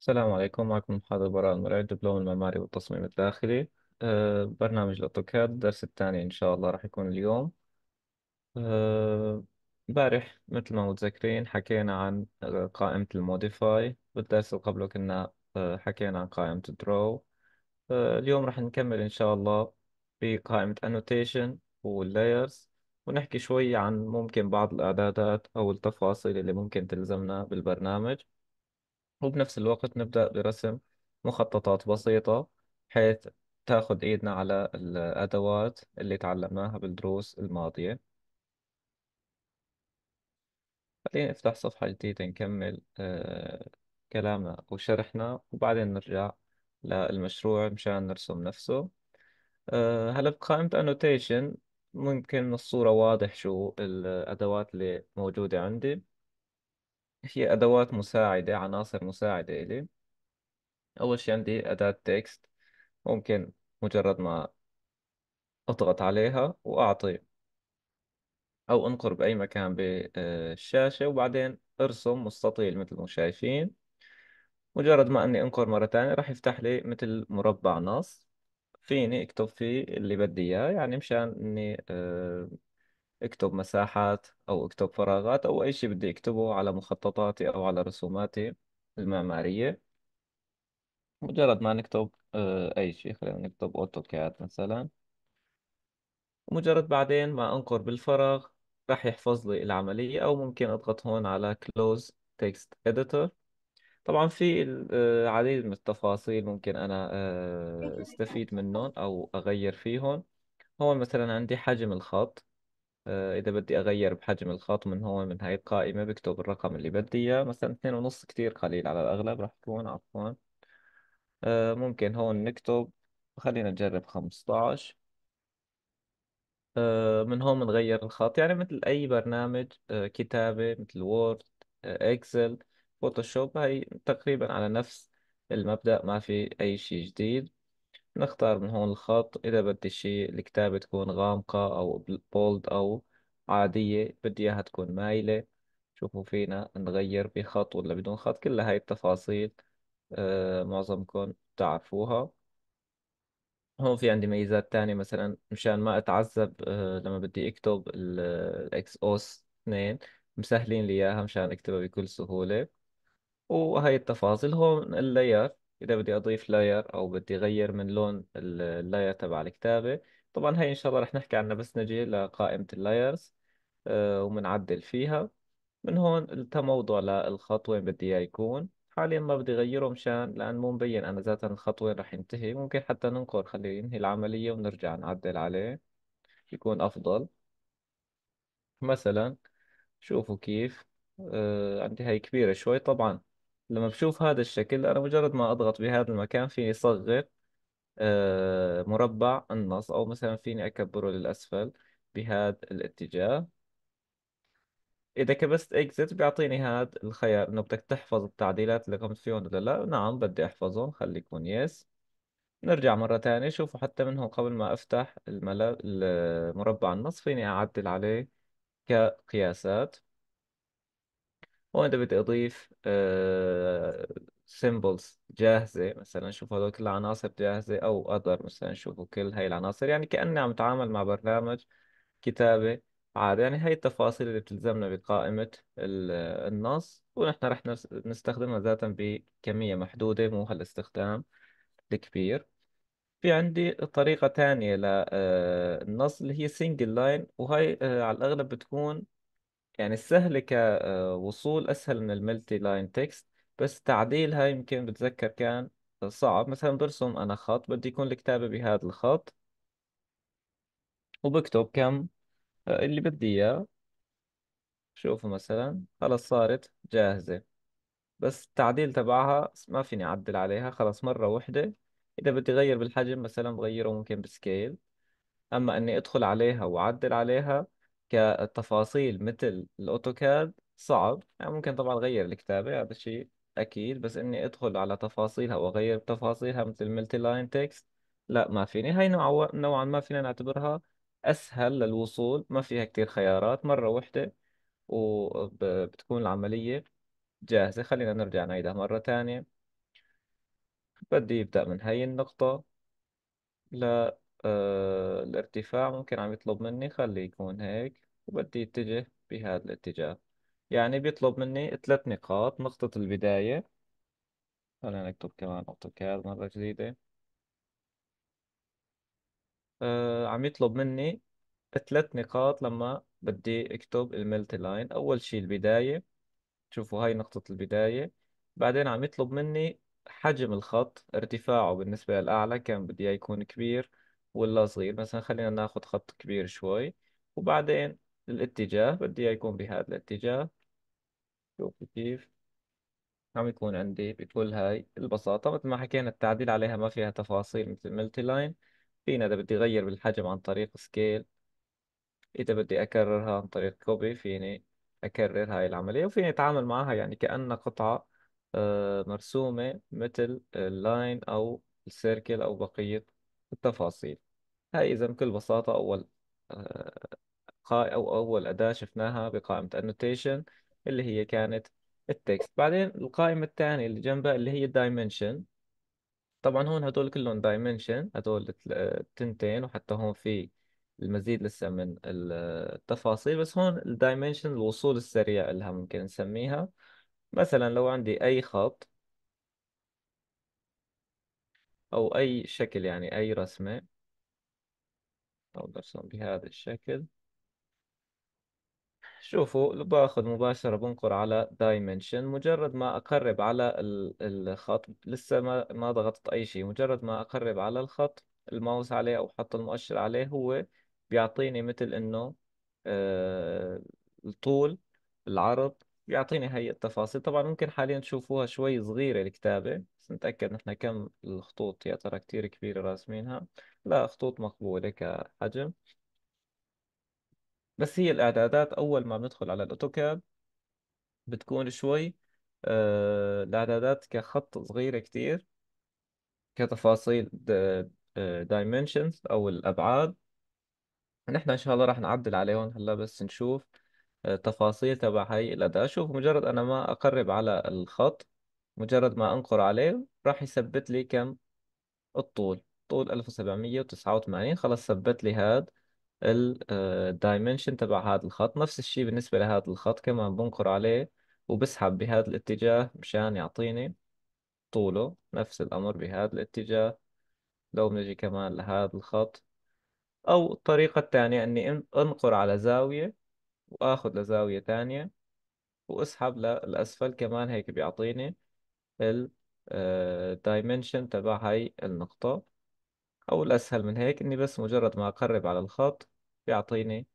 السلام عليكم معكم محاضر براء المرعي دبلوم المعماري والتصميم الداخلي آه، برنامج الأوتوكاد الدرس الثاني إن شاء الله راح يكون اليوم أه، امبارح مثل ما متذكرين حكينا عن آه، قائمة الموديفاي بالدرس اللي قبله كنا آه، حكينا عن قائمة الدرو اليوم راح نكمل إن شاء الله بقائمة أنوتيشن واللايرز ونحكي شوي عن ممكن بعض الإعدادات أو التفاصيل اللي ممكن تلزمنا بالبرنامج وبنفس الوقت نبدأ برسم مخططات بسيطة بحيث تأخذ إيدنا على الأدوات اللي تعلمناها بالدروس الماضية خلينا نفتح صفحة جديدة نكمل آه، كلامنا وشرحنا وبعدين نرجع للمشروع مشان نرسم نفسه آه، هلا بقائمة annotation ممكن الصورة واضح شو الأدوات اللي موجودة عندي هي أدوات مساعدة عناصر مساعدة إلي أول شي عندي أداة تكست ممكن مجرد ما أضغط عليها وأعطي أو أنقر بأي مكان بالشاشة وبعدين أرسم مستطيل مثل ما شايفين مجرد ما أني أنقر مرة تانية راح يفتح لي مثل مربع نص فيني أكتب فيه اللي بدي إياه يعني مشان إني آه، اكتب مساحات أو اكتب فراغات أو أي شيء بدي أكتبه على مخططاتي أو على رسوماتي المعمارية مجرد ما نكتب آه، أي شيء خلينا نكتب أوتوكاد مثلا مجرد بعدين ما أنقر بالفراغ راح يحفظ لي العملية أو ممكن أضغط هون على Close Text Editor طبعا في العديد آه، من التفاصيل ممكن أنا آه، استفيد منهم أو أغير فيهم هون مثلا عندي حجم الخط آه، إذا بدي أغير بحجم الخط من هون من هاي القائمة بكتب الرقم اللي بدي إياه مثلا اثنين ونص كتير قليل على الأغلب راح يكون عفوا آه، ممكن هون نكتب خلينا نجرب 15 آه، من هون بنغير الخط يعني مثل أي برنامج كتابة مثل وورد إكسل فوتوشوب هاي تقريبا على نفس المبدأ ما في أي شيء جديد نختار من هون الخط إذا بدي شي الكتابة تكون غامقة أو بولد أو عادية بدي إياها تكون مايلة شوفوا فينا نغير بخط ولا بدون خط كل هاي التفاصيل آه معظمكم تعرفوها هون في عندي ميزات تانية مثلا مشان ما أتعذب آه لما بدي أكتب الإكس أوس 2 مسهلين لي إياها مشان أكتبها بكل سهولة وهي التفاصيل هون اللاير إذا بدي أضيف لاير أو بدي أغير من لون اللاير تبع الكتابة طبعا هاي إن شاء الله رح نحكي عنها بس نجي لقائمة اللايرز آه، ومنعدل فيها من هون التم موضوع للخط وين بدي إياه يكون حاليا ما بدي أغيره مشان لأن مو مبين أنا ذاتا الخط وين رح ينتهي ممكن حتى ننقر خليه ينهي العملية ونرجع نعدل عليه يكون أفضل مثلا شوفوا كيف آه، عندي هاي كبيرة شوي طبعا لما بشوف هذا الشكل أنا مجرد ما أضغط بهذا المكان فيني أصغر آه، مربع النص أو مثلا فيني أكبره للأسفل بهذا الاتجاه إذا كبست إكزت بيعطيني هذا الخيار إنه بدك تحفظ التعديلات اللي قمت فيهم ولا لا نعم بدي أحفظهم خلي يكون يس نرجع مرة تانية شوفوا حتى منهم قبل ما أفتح الملف المربع النص فيني أعدل عليه كقياسات وانت بتضيف سيمبلز آه، جاهزة مثلا شوف هذول كل العناصر جاهزة او اذر مثلا شوفوا كل هاي العناصر يعني كأني عم اتعامل مع برنامج كتابة عادي يعني هاي التفاصيل اللي بتلزمنا بقائمة النص ونحن رح نستخدمها ذاتا بكمية محدودة مو هالاستخدام الكبير في عندي طريقة تانية للنص آه، اللي هي سنجل لاين وهي على الأغلب بتكون يعني السهل كوصول أسهل من الملتي لاين تكست بس تعديلها يمكن بتذكر كان صعب مثلا برسم أنا خط بدي يكون الكتابة بهذا الخط وبكتب كم اللي بدي إياه شوفوا مثلا خلص صارت جاهزة بس التعديل تبعها ما فيني أعدل عليها خلص مرة واحدة إذا بدي أغير بالحجم مثلا بغيره ممكن بسكيل أما إني أدخل عليها وأعدل عليها كتفاصيل مثل الاوتوكاد صعب يعني ممكن طبعا اغير الكتابه هذا الشيء اكيد بس اني ادخل على تفاصيلها واغير تفاصيلها مثل الملتي لاين تكست لا ما فيني هاي نوعا نوعا ما فينا نعتبرها اسهل للوصول ما فيها كتير خيارات مره واحده وبتكون العمليه جاهزه خلينا نرجع نعيدها مره ثانيه بدي يبدا من هاي النقطه آه الارتفاع ممكن عم يطلب مني خلي يكون هيك وبدي اتجه بهذا الاتجاه يعني بيطلب مني ثلاث نقاط نقطة البداية خلينا نكتب كمان اوتوكاد مرة جديدة آه عم يطلب مني ثلاث نقاط لما بدي اكتب الملتي لاين اول شيء البداية شوفوا هاي نقطة البداية بعدين عم يطلب مني حجم الخط ارتفاعه بالنسبة للأعلى كان بدي إياه يكون كبير ولا صغير مثلا خلينا ناخذ خط كبير شوي وبعدين الاتجاه بدي إياه يكون بهذا الاتجاه شوفوا كيف عم يكون عندي بكل هاي البساطة مثل ما حكينا التعديل عليها ما فيها تفاصيل مثل الملتي لاين فينا إذا بدي أغير بالحجم عن طريق سكيل إذا بدي أكررها عن طريق كوبي فيني أكرر هاي العملية وفيني أتعامل معها يعني كأنها قطعة آه، مرسومة مثل اللاين أو السيركل أو بقية التفاصيل هاي إذا بكل بساطة أول آه، أو أول أداة شفناها بقائمة annotation اللي هي كانت التكست بعدين القائمة الثانية اللي جنبها اللي هي dimension طبعا هون هدول كلهم دايمنشن هدول التنتين آه، وحتى هون في المزيد لسه من التفاصيل بس هون الدايمنشن الوصول السريع لها ممكن نسميها مثلا لو عندي أي خط أو أي شكل يعني أي رسمة أو برسم بهذا الشكل شوفوا باخذ مباشرة بنقر على دايمنشن مجرد ما أقرب على الخط لسه ما ما ضغطت أي شيء مجرد ما أقرب على الخط الماوس عليه أو حط المؤشر عليه هو بيعطيني مثل إنه آه الطول العرض بيعطيني هي التفاصيل طبعا ممكن حاليا تشوفوها شوي صغيرة الكتابة بس نتأكد نحن كم الخطوط يا ترى كتير كبيرة راسمينها لا خطوط مقبولة كحجم بس هي الإعدادات أول ما بندخل على الأوتوكاد بتكون شوي آه الإعدادات كخط صغيرة كتير كتفاصيل دايمنشنز آه، أو الأبعاد نحن إن شاء الله راح نعدل عليهم هلا بس نشوف التفاصيل تبع هاي الأداة شوف مجرد أنا ما أقرب على الخط مجرد ما أنقر عليه راح يثبت لي كم الطول طول 1789 خلاص ثبت لي هذا الدايمنشن آه، تبع هذا الخط نفس الشيء بالنسبة لهذا الخط كمان بنقر عليه وبسحب بهذا الاتجاه مشان يعطيني طوله نفس الأمر بهذا الاتجاه لو بنجي كمان لهذا الخط أو الطريقة الثانية أني أنقر على زاوية وآخد لزاوية تانية وأسحب للأسفل كمان هيك بيعطيني الدايمنشن آه، تبع هاي النقطة أو الأسهل من هيك إني بس مجرد ما أقرب على الخط بيعطيني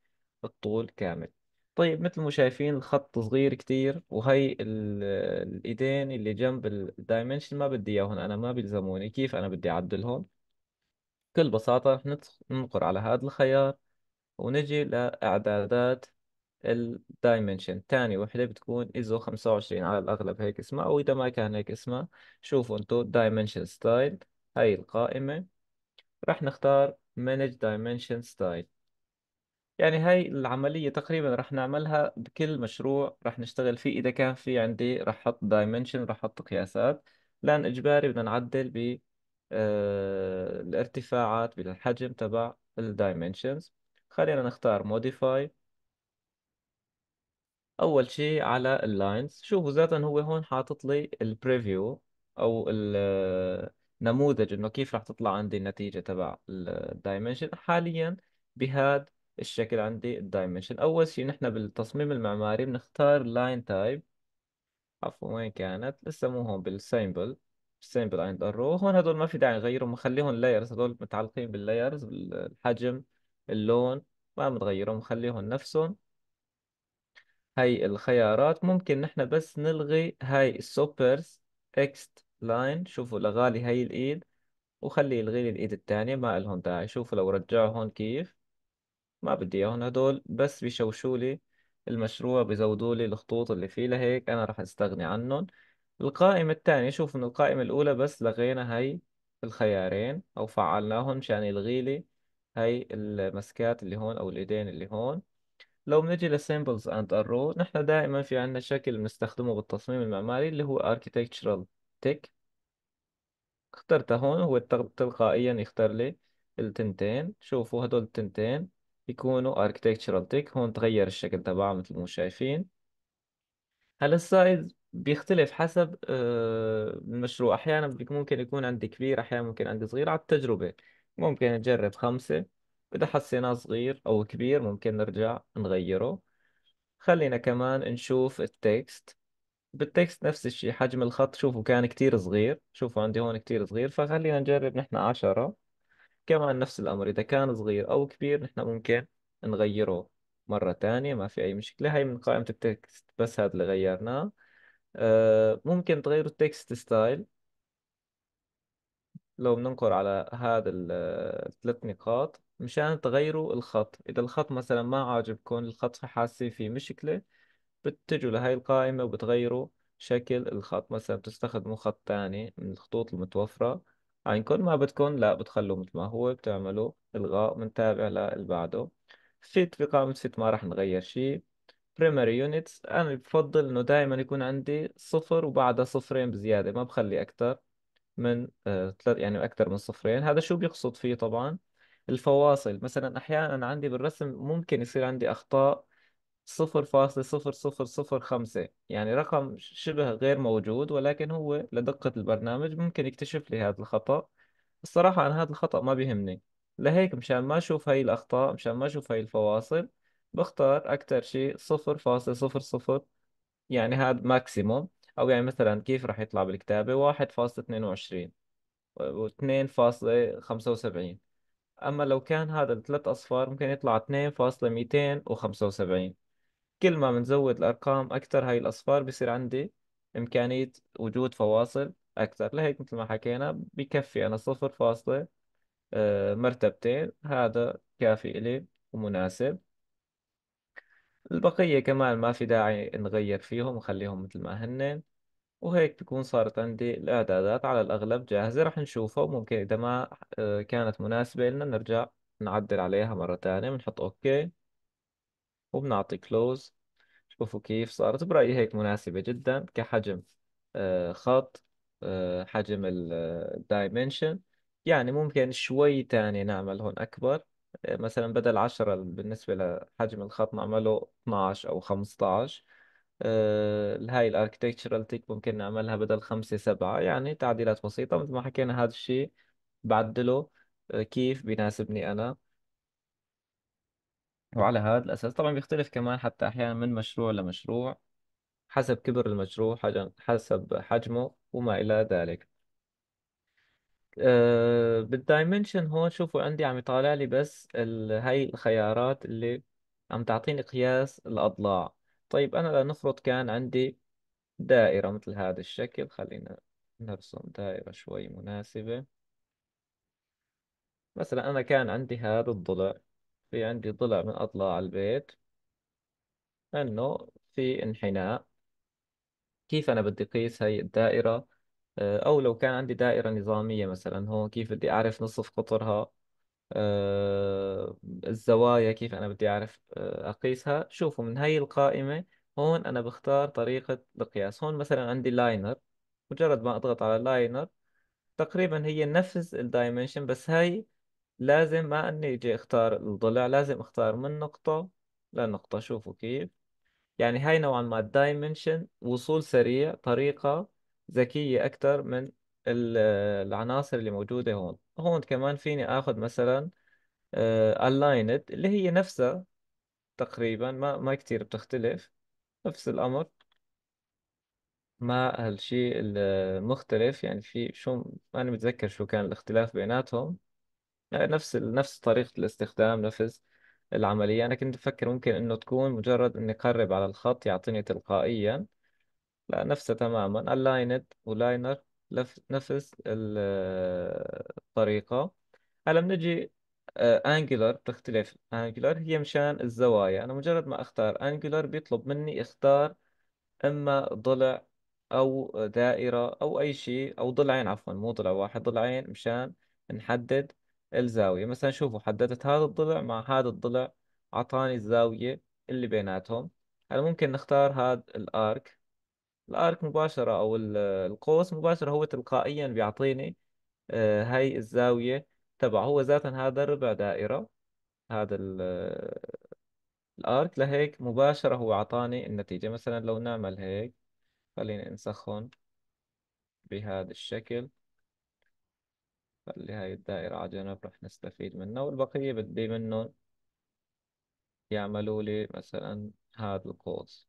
الطول كامل طيب مثل ما شايفين الخط صغير كتير وهي ال- الإيدين اللي جنب الدايمنشن ما بدي إياهم أنا ما بيلزموني كيف أنا بدي أعدلهم بكل بساطة رح ننقر على هذا الخيار ونجي لإعدادات الدايمنشن تاني وحدة بتكون ايزو 25 على الأغلب هيك اسمها أو إذا ما كان هيك اسمها شوفوا انتو دايمنشن ستايل هاي القائمة راح نختار مانج دايمنشن ستايل يعني هاي العملية تقريبا راح نعملها بكل مشروع راح نشتغل فيه إذا كان في عندي راح أحط دايمنشن راح أحط قياسات لأن إجباري بدنا نعدل ب آه، الارتفاعات بالحجم تبع الدايمنشنز خلينا نختار موديفاي اول شيء على اللاينز شوفوا ذاتا هو هون حاطط لي البريفيو او النموذج انه كيف رح تطلع عندي النتيجه تبع الدايمنشن حاليا بهذا الشكل عندي الدايمنشن اول شيء نحن بالتصميم المعماري بنختار لاين تايب عفوا وين كانت لسه مو هون بالسيمبل سيمبل عند الرو هون هدول ما في داعي نغيرهم نخليهم لايرز هدول متعلقين باللايرز بالحجم اللون ما بنغيرهم نخليهم نفسهم هاي الخيارات ممكن نحن بس نلغي هاي السوبرز اكست لاين شوفوا لغالي هاي الايد وخلي يلغي لي الايد الثانية ما الهم داعي شوفوا لو رجعوا هون كيف ما بدي اياهم هدول بس بيشوشوا لي المشروع بيزودوا لي الخطوط اللي فيه لهيك انا راح استغني عنهم القائمة الثانية شوف من القائمة الأولى بس لغينا هاي الخيارين أو فعلناهم مشان يلغي لي هاي المسكات اللي هون أو الإيدين اللي هون لو بنجي للسيمبلز اند الرو نحن دائما في عندنا شكل بنستخدمه بالتصميم المعماري اللي هو architectural تيك اخترته هون هو تلقائيا يختار لي التنتين شوفوا هدول التنتين يكونوا architectural تيك هون تغير الشكل تبعه مثل ما شايفين هلا السايز بيختلف حسب آه، المشروع أحيانا ممكن يكون عندي كبير أحيانا ممكن عندي صغير على التجربة ممكن نجرب خمسة إذا حسيناه صغير او كبير ممكن نرجع نغيره خلينا كمان نشوف التكست بالتكست نفس الشيء حجم الخط شوفوا كان كتير صغير شوفوا عندي هون كتير صغير فخلينا نجرب نحن عشرة كمان نفس الأمر إذا كان صغير أو كبير نحن ممكن نغيره مرة تانية ما في أي مشكلة هاي من قائمة التكست بس هذا اللي غيرناه آه، ممكن تغيروا التكست ستايل لو بننقر على هذا الثلاث آه، نقاط مشان تغيروا الخط إذا الخط مثلا ما عاجبكم الخط حاسين فيه مشكلة بتجوا لهي القائمة وبتغيروا شكل الخط مثلا بتستخدموا خط تاني من الخطوط المتوفرة عن كل ما بدكم لا بتخلوه مثل ما هو بتعملوا إلغاء منتابع للي فيت في قائمة فيت ما راح نغير شيء primary units أنا بفضل إنه دائما يكون عندي صفر وبعدها صفرين بزيادة ما بخلي أكثر من آه، ثلاث يعني أكثر من صفرين هذا شو بيقصد فيه طبعا الفواصل مثلا أحيانا عندي بالرسم ممكن يصير عندي أخطاء صفر فاصل صفر صفر صفر خمسة يعني رقم شبه غير موجود ولكن هو لدقة البرنامج ممكن يكتشف لي هذا الخطأ الصراحة أنا هذا الخطأ ما بيهمني لهيك مشان ما أشوف هاي الأخطاء مشان ما أشوف هاي الفواصل بختار أكتر شيء صفر فاصل صفر صفر يعني هذا ماكسيموم أو يعني مثلا كيف راح يطلع بالكتابة واحد فاصل اثنين وعشرين واثنين فاصل خمسة وسبعين أما لو كان هذا الثلاث أصفار ممكن يطلع 2.275 كل ما بنزود الأرقام أكثر هاي الأصفار بصير عندي إمكانية وجود فواصل أكثر لهيك مثل ما حكينا بكفي أنا صفر فاصلة آه، مرتبتين هذا كافي إلي ومناسب البقية كمان ما في داعي نغير فيهم وخليهم مثل ما هنن وهيك بتكون صارت عندي الإعدادات على الأغلب جاهزة رح نشوفها وممكن إذا ما آه، كانت مناسبة لنا نرجع نعدل عليها مرة ثانية بنحط أوكي وبنعطي كلوز شوفوا كيف صارت برأيي هيك مناسبة جدا كحجم آه، خط آه، حجم الدايمنشن يعني ممكن شوي تاني نعمل هون أكبر مثلا بدل عشرة بالنسبة لحجم الخط نعمله 12 أو 15 هاي الاركتكتشرال تيك ممكن نعملها بدل خمسة سبعة يعني تعديلات بسيطة مثل ما حكينا هذا الشيء بعدله آه، كيف بيناسبني أنا وعلى هذا الأساس طبعا بيختلف كمان حتى أحيانا من مشروع لمشروع حسب كبر المشروع حجم- حسب حجمه وما إلى ذلك آه، بالدايمنشن هون شوفوا عندي عم يطالع لي بس هاي الخيارات اللي عم تعطيني قياس الأضلاع طيب أنا لنفرض كان عندي دائرة مثل هذا الشكل خلينا نرسم دائرة شوي مناسبة مثلا أنا كان عندي هذا الضلع في عندي ضلع من أضلاع البيت أنه في انحناء كيف أنا بدي أقيس هاي الدائرة آه، أو لو كان عندي دائرة نظامية مثلا هون كيف بدي أعرف نصف قطرها آه، الزوايا كيف أنا بدي أعرف آه، أقيسها شوفوا من هاي القائمة هون أنا بختار طريقة القياس هون مثلا عندي لاينر مجرد ما أضغط على لاينر تقريبا هي نفس الدايمنشن بس هاي لازم ما اني اجي اختار الضلع لازم اختار من نقطة لنقطة شوفوا كيف يعني هاي نوعا ما الدايمنشن وصول سريع طريقة ذكية اكثر من العناصر اللي موجودة هون هون كمان فيني اخذ مثلا uh, اللي هي نفسها تقريبا ما ما كتير بتختلف نفس الامر مع هالشيء المختلف يعني في شو انا متذكر شو كان الاختلاف بيناتهم يعني نفس ال- نفس طريقة الاستخدام نفس العملية أنا كنت بفكر ممكن إنه تكون مجرد إني أقرب على الخط يعطيني تلقائيا لا نفسها تماما الاينت ولاينر نفس ال- الطريقة هلا بنجي انجلر آه، بتختلف انجلر هي مشان الزوايا انا مجرد ما اختار انجلر بيطلب مني اختار اما ضلع او دائرة او اي شيء او ضلعين عفوا مو ضلع واحد ضلعين مشان نحدد الزاوية مثلا شوفوا حددت هذا الضلع مع هذا الضلع اعطاني الزاوية اللي بيناتهم هلا ممكن نختار هذا الارك الارك مباشرة او القوس مباشرة هو تلقائيا بيعطيني آه، هاي الزاوية تبع هو ذاتا هذا ربع دائرة هذا ال- الارك لهيك مباشرة هو عطاني النتيجة مثلا لو نعمل هيك خلينا نسخن بهذا الشكل خلي هاي الدائرة على جنب رح نستفيد منه والبقية بدي منه يعملوا لي مثلا هذا القوس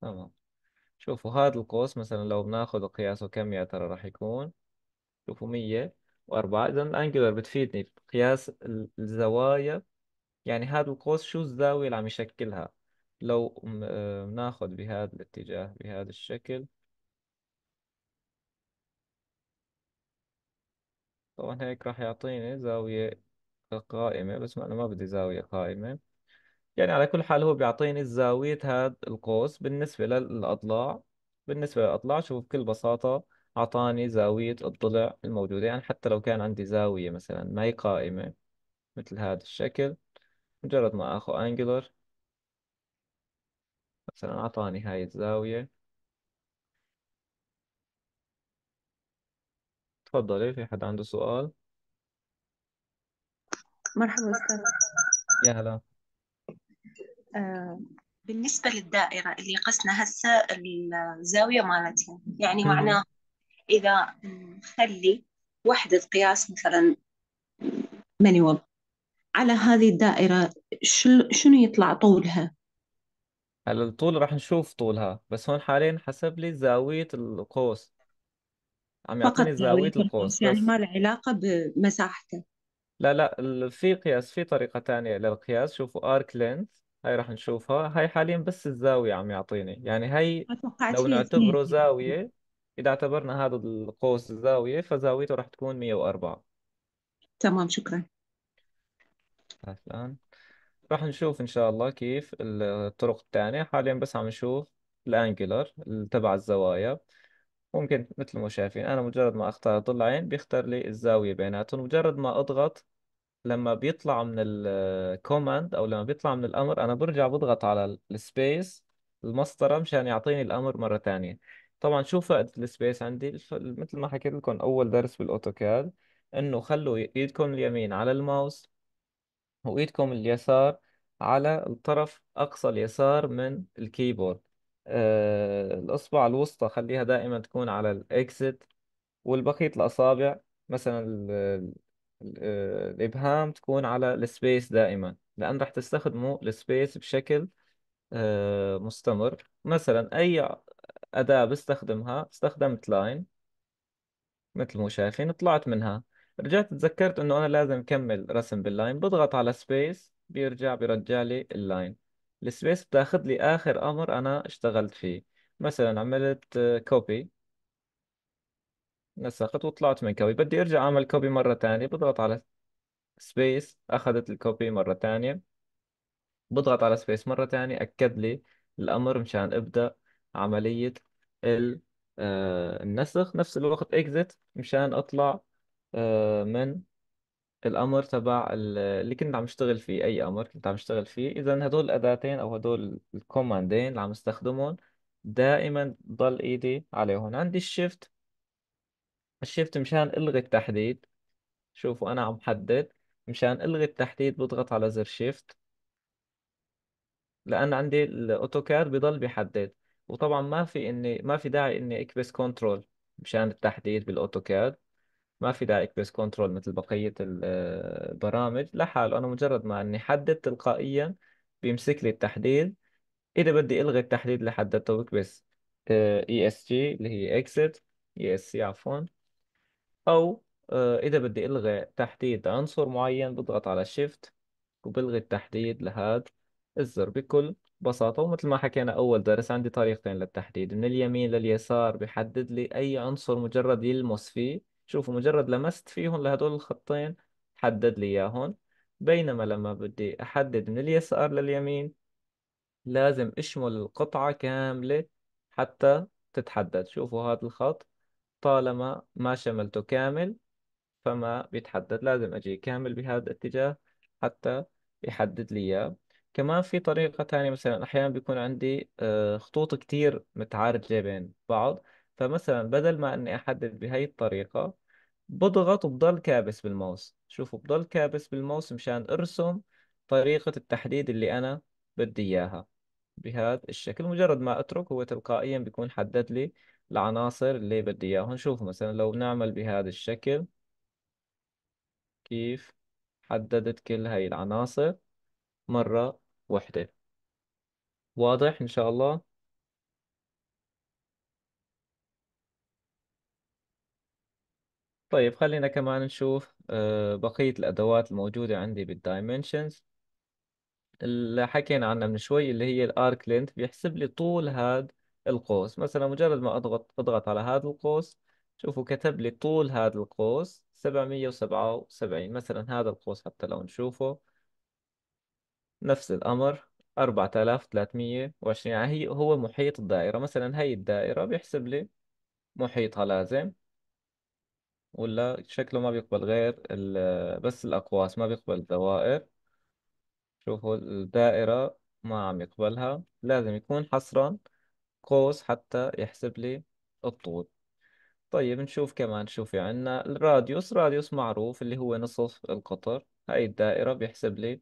تمام شوفوا هذا القوس مثلا لو بناخذ قياسه كم يا ترى راح يكون شوفوا 104 إذا الأنجلر بتفيدني بقياس الزوايا يعني هذا القوس شو الزاوية اللي عم يشكلها لو آه، بناخذ بهذا الاتجاه بهذا الشكل طبعا هيك راح يعطيني زاوية قائمة بس ما أنا ما بدي زاوية قائمة يعني على كل حال هو بيعطيني الزاوية هذا القوس بالنسبة للأضلاع بالنسبة للأضلاع شوف بكل بساطة أعطاني زاوية الضلع الموجودة يعني حتى لو كان عندي زاوية مثلا ما هي قائمة مثل هذا الشكل مجرد ما أخو أنجلر مثلا أعطاني هاي الزاوية تفضلي إيه، في حد عنده سؤال مرحبا أستاذ يا هلا آه، بالنسبة للدائرة اللي قسنا هسه الزاوية مالتها يعني معناه إذا نخلي وحدة قياس مثلا مانيوال على هذه الدائرة شنو يطلع طولها؟ على الطول راح نشوف طولها بس هون حاليا حسب لي زاوية القوس عم يعطيني فقط يعني زاوية القوس يعني بس ما له علاقة بمساحته لا لا في قياس في طريقة تانية للقياس شوفوا arc length هاي راح نشوفها هاي حاليا بس الزاوية عم يعطيني يعني هاي ما توقعت لو اثنين نعتبره زاوية إذا اعتبرنا هذا القوس زاوية فزاويته راح تكون 104 تمام شكرا بس الآن راح نشوف إن شاء الله كيف الطرق الثانية حاليا بس عم نشوف الأنجلر تبع الزوايا ممكن مثل ما شايفين أنا مجرد ما أختار ضلعين بيختار لي الزاوية بيناتهم مجرد ما أضغط لما بيطلع من الكوماند او لما بيطلع من الامر انا برجع بضغط على السبيس المسطره مشان يعني يعطيني الامر مره ثانيه طبعا شو فائده السبيس عندي مثل ما حكيت لكم اول درس بالاوتوكاد انه خلوا ايدكم اليمين على الماوس وإيدكم اليسار على الطرف أقصى اليسار من الكيبورد آه، الأصبع الوسطى خليها دائما تكون على الاكسيت والبقية الأصابع مثلا الإبهام تكون على السبيس دائما لأن راح تستخدمه السبيس بشكل آه، مستمر مثلا أي أداة بستخدمها استخدمت لاين مثل ما شايفين طلعت منها رجعت تذكرت انه انا لازم اكمل رسم باللاين بضغط على سبيس بيرجع بيرجع لي اللاين السبيس بتاخذ لي اخر امر انا اشتغلت فيه مثلا عملت كوبي آه، نسخت وطلعت من كوبي بدي ارجع اعمل كوبي مرة تانية بضغط على سبيس اخذت الكوبي مرة تانية بضغط على سبيس مرة تانية اكد لي الامر مشان ابدأ عملية آه، النسخ نفس الوقت اكزت مشان اطلع آه، من الامر تبع اللي كنت عم اشتغل فيه اي امر كنت عم اشتغل فيه اذا هدول الاداتين او هدول الكوماندين اللي عم استخدمهم دائما ضل ايدي عليهم عندي الشيفت الشيفت مشان الغي التحديد شوفوا انا عم حدد مشان الغي التحديد بضغط على زر شيفت لان عندي الاوتوكاد بضل بيحدد وطبعا ما في اني ما في داعي اني اكبس كنترول مشان التحديد بالاوتوكاد ما في داعي اكبس كنترول مثل بقية البرامج آه، لحاله انا مجرد ما اني حدد تلقائيا بيمسك لي التحديد اذا بدي الغي التحديد اللي حددته بكبس اي آه، اس e جي اللي هي اكسيت اي اس سي عفوا او آه، اذا بدي الغي تحديد عنصر معين بضغط على شيفت وبلغي التحديد لهذا الزر بكل بساطة ومثل ما حكينا أول درس عندي طريقتين للتحديد من اليمين لليسار بحدد لي أي عنصر مجرد يلمس فيه شوفوا مجرد لمست فيهم لهدول الخطين حدد لي إياهم بينما لما بدي أحدد من اليسار لليمين لازم أشمل القطعة كاملة حتى تتحدد شوفوا هذا الخط طالما ما شملته كامل فما بيتحدد لازم أجي كامل بهذا الاتجاه حتى يحدد لي إياه كمان في طريقة تانية مثلا أحيانا بيكون عندي آه، خطوط كتير متعارجة بين بعض فمثلا بدل ما إني أحدد بهاي الطريقة بضغط وبضل كابس بالماوس شوفوا بضل كابس بالماوس مشان أرسم طريقة التحديد اللي أنا بدي إياها بهذا الشكل مجرد ما أترك هو تلقائيا بيكون حدد لي العناصر اللي بدي اياها نشوف مثلا لو نعمل بهذا الشكل كيف حددت كل هاي العناصر مرة واحدة واضح إن شاء الله طيب خلينا كمان نشوف آه، بقية الأدوات الموجودة عندي بالدايمنشنز اللي حكينا عنها من شوي اللي هي الارك لينث بيحسب لي طول هاد القوس مثلا مجرد ما أضغط أضغط على هذا القوس شوفوا كتب لي طول هذا القوس 777 مثلا هذا القوس حتى لو نشوفه نفس الأمر 4320 يعني هي هو محيط الدائرة مثلا هي الدائرة بيحسب لي محيطها لازم ولا شكله ما بيقبل غير بس الأقواس ما بيقبل الدوائر شوفوا الدائرة ما عم يقبلها لازم يكون حصرا قوس حتى يحسب لي الطول طيب نشوف كمان شو في يعني عنا الراديوس راديوس معروف اللي هو نصف القطر هاي الدائرة بيحسب لي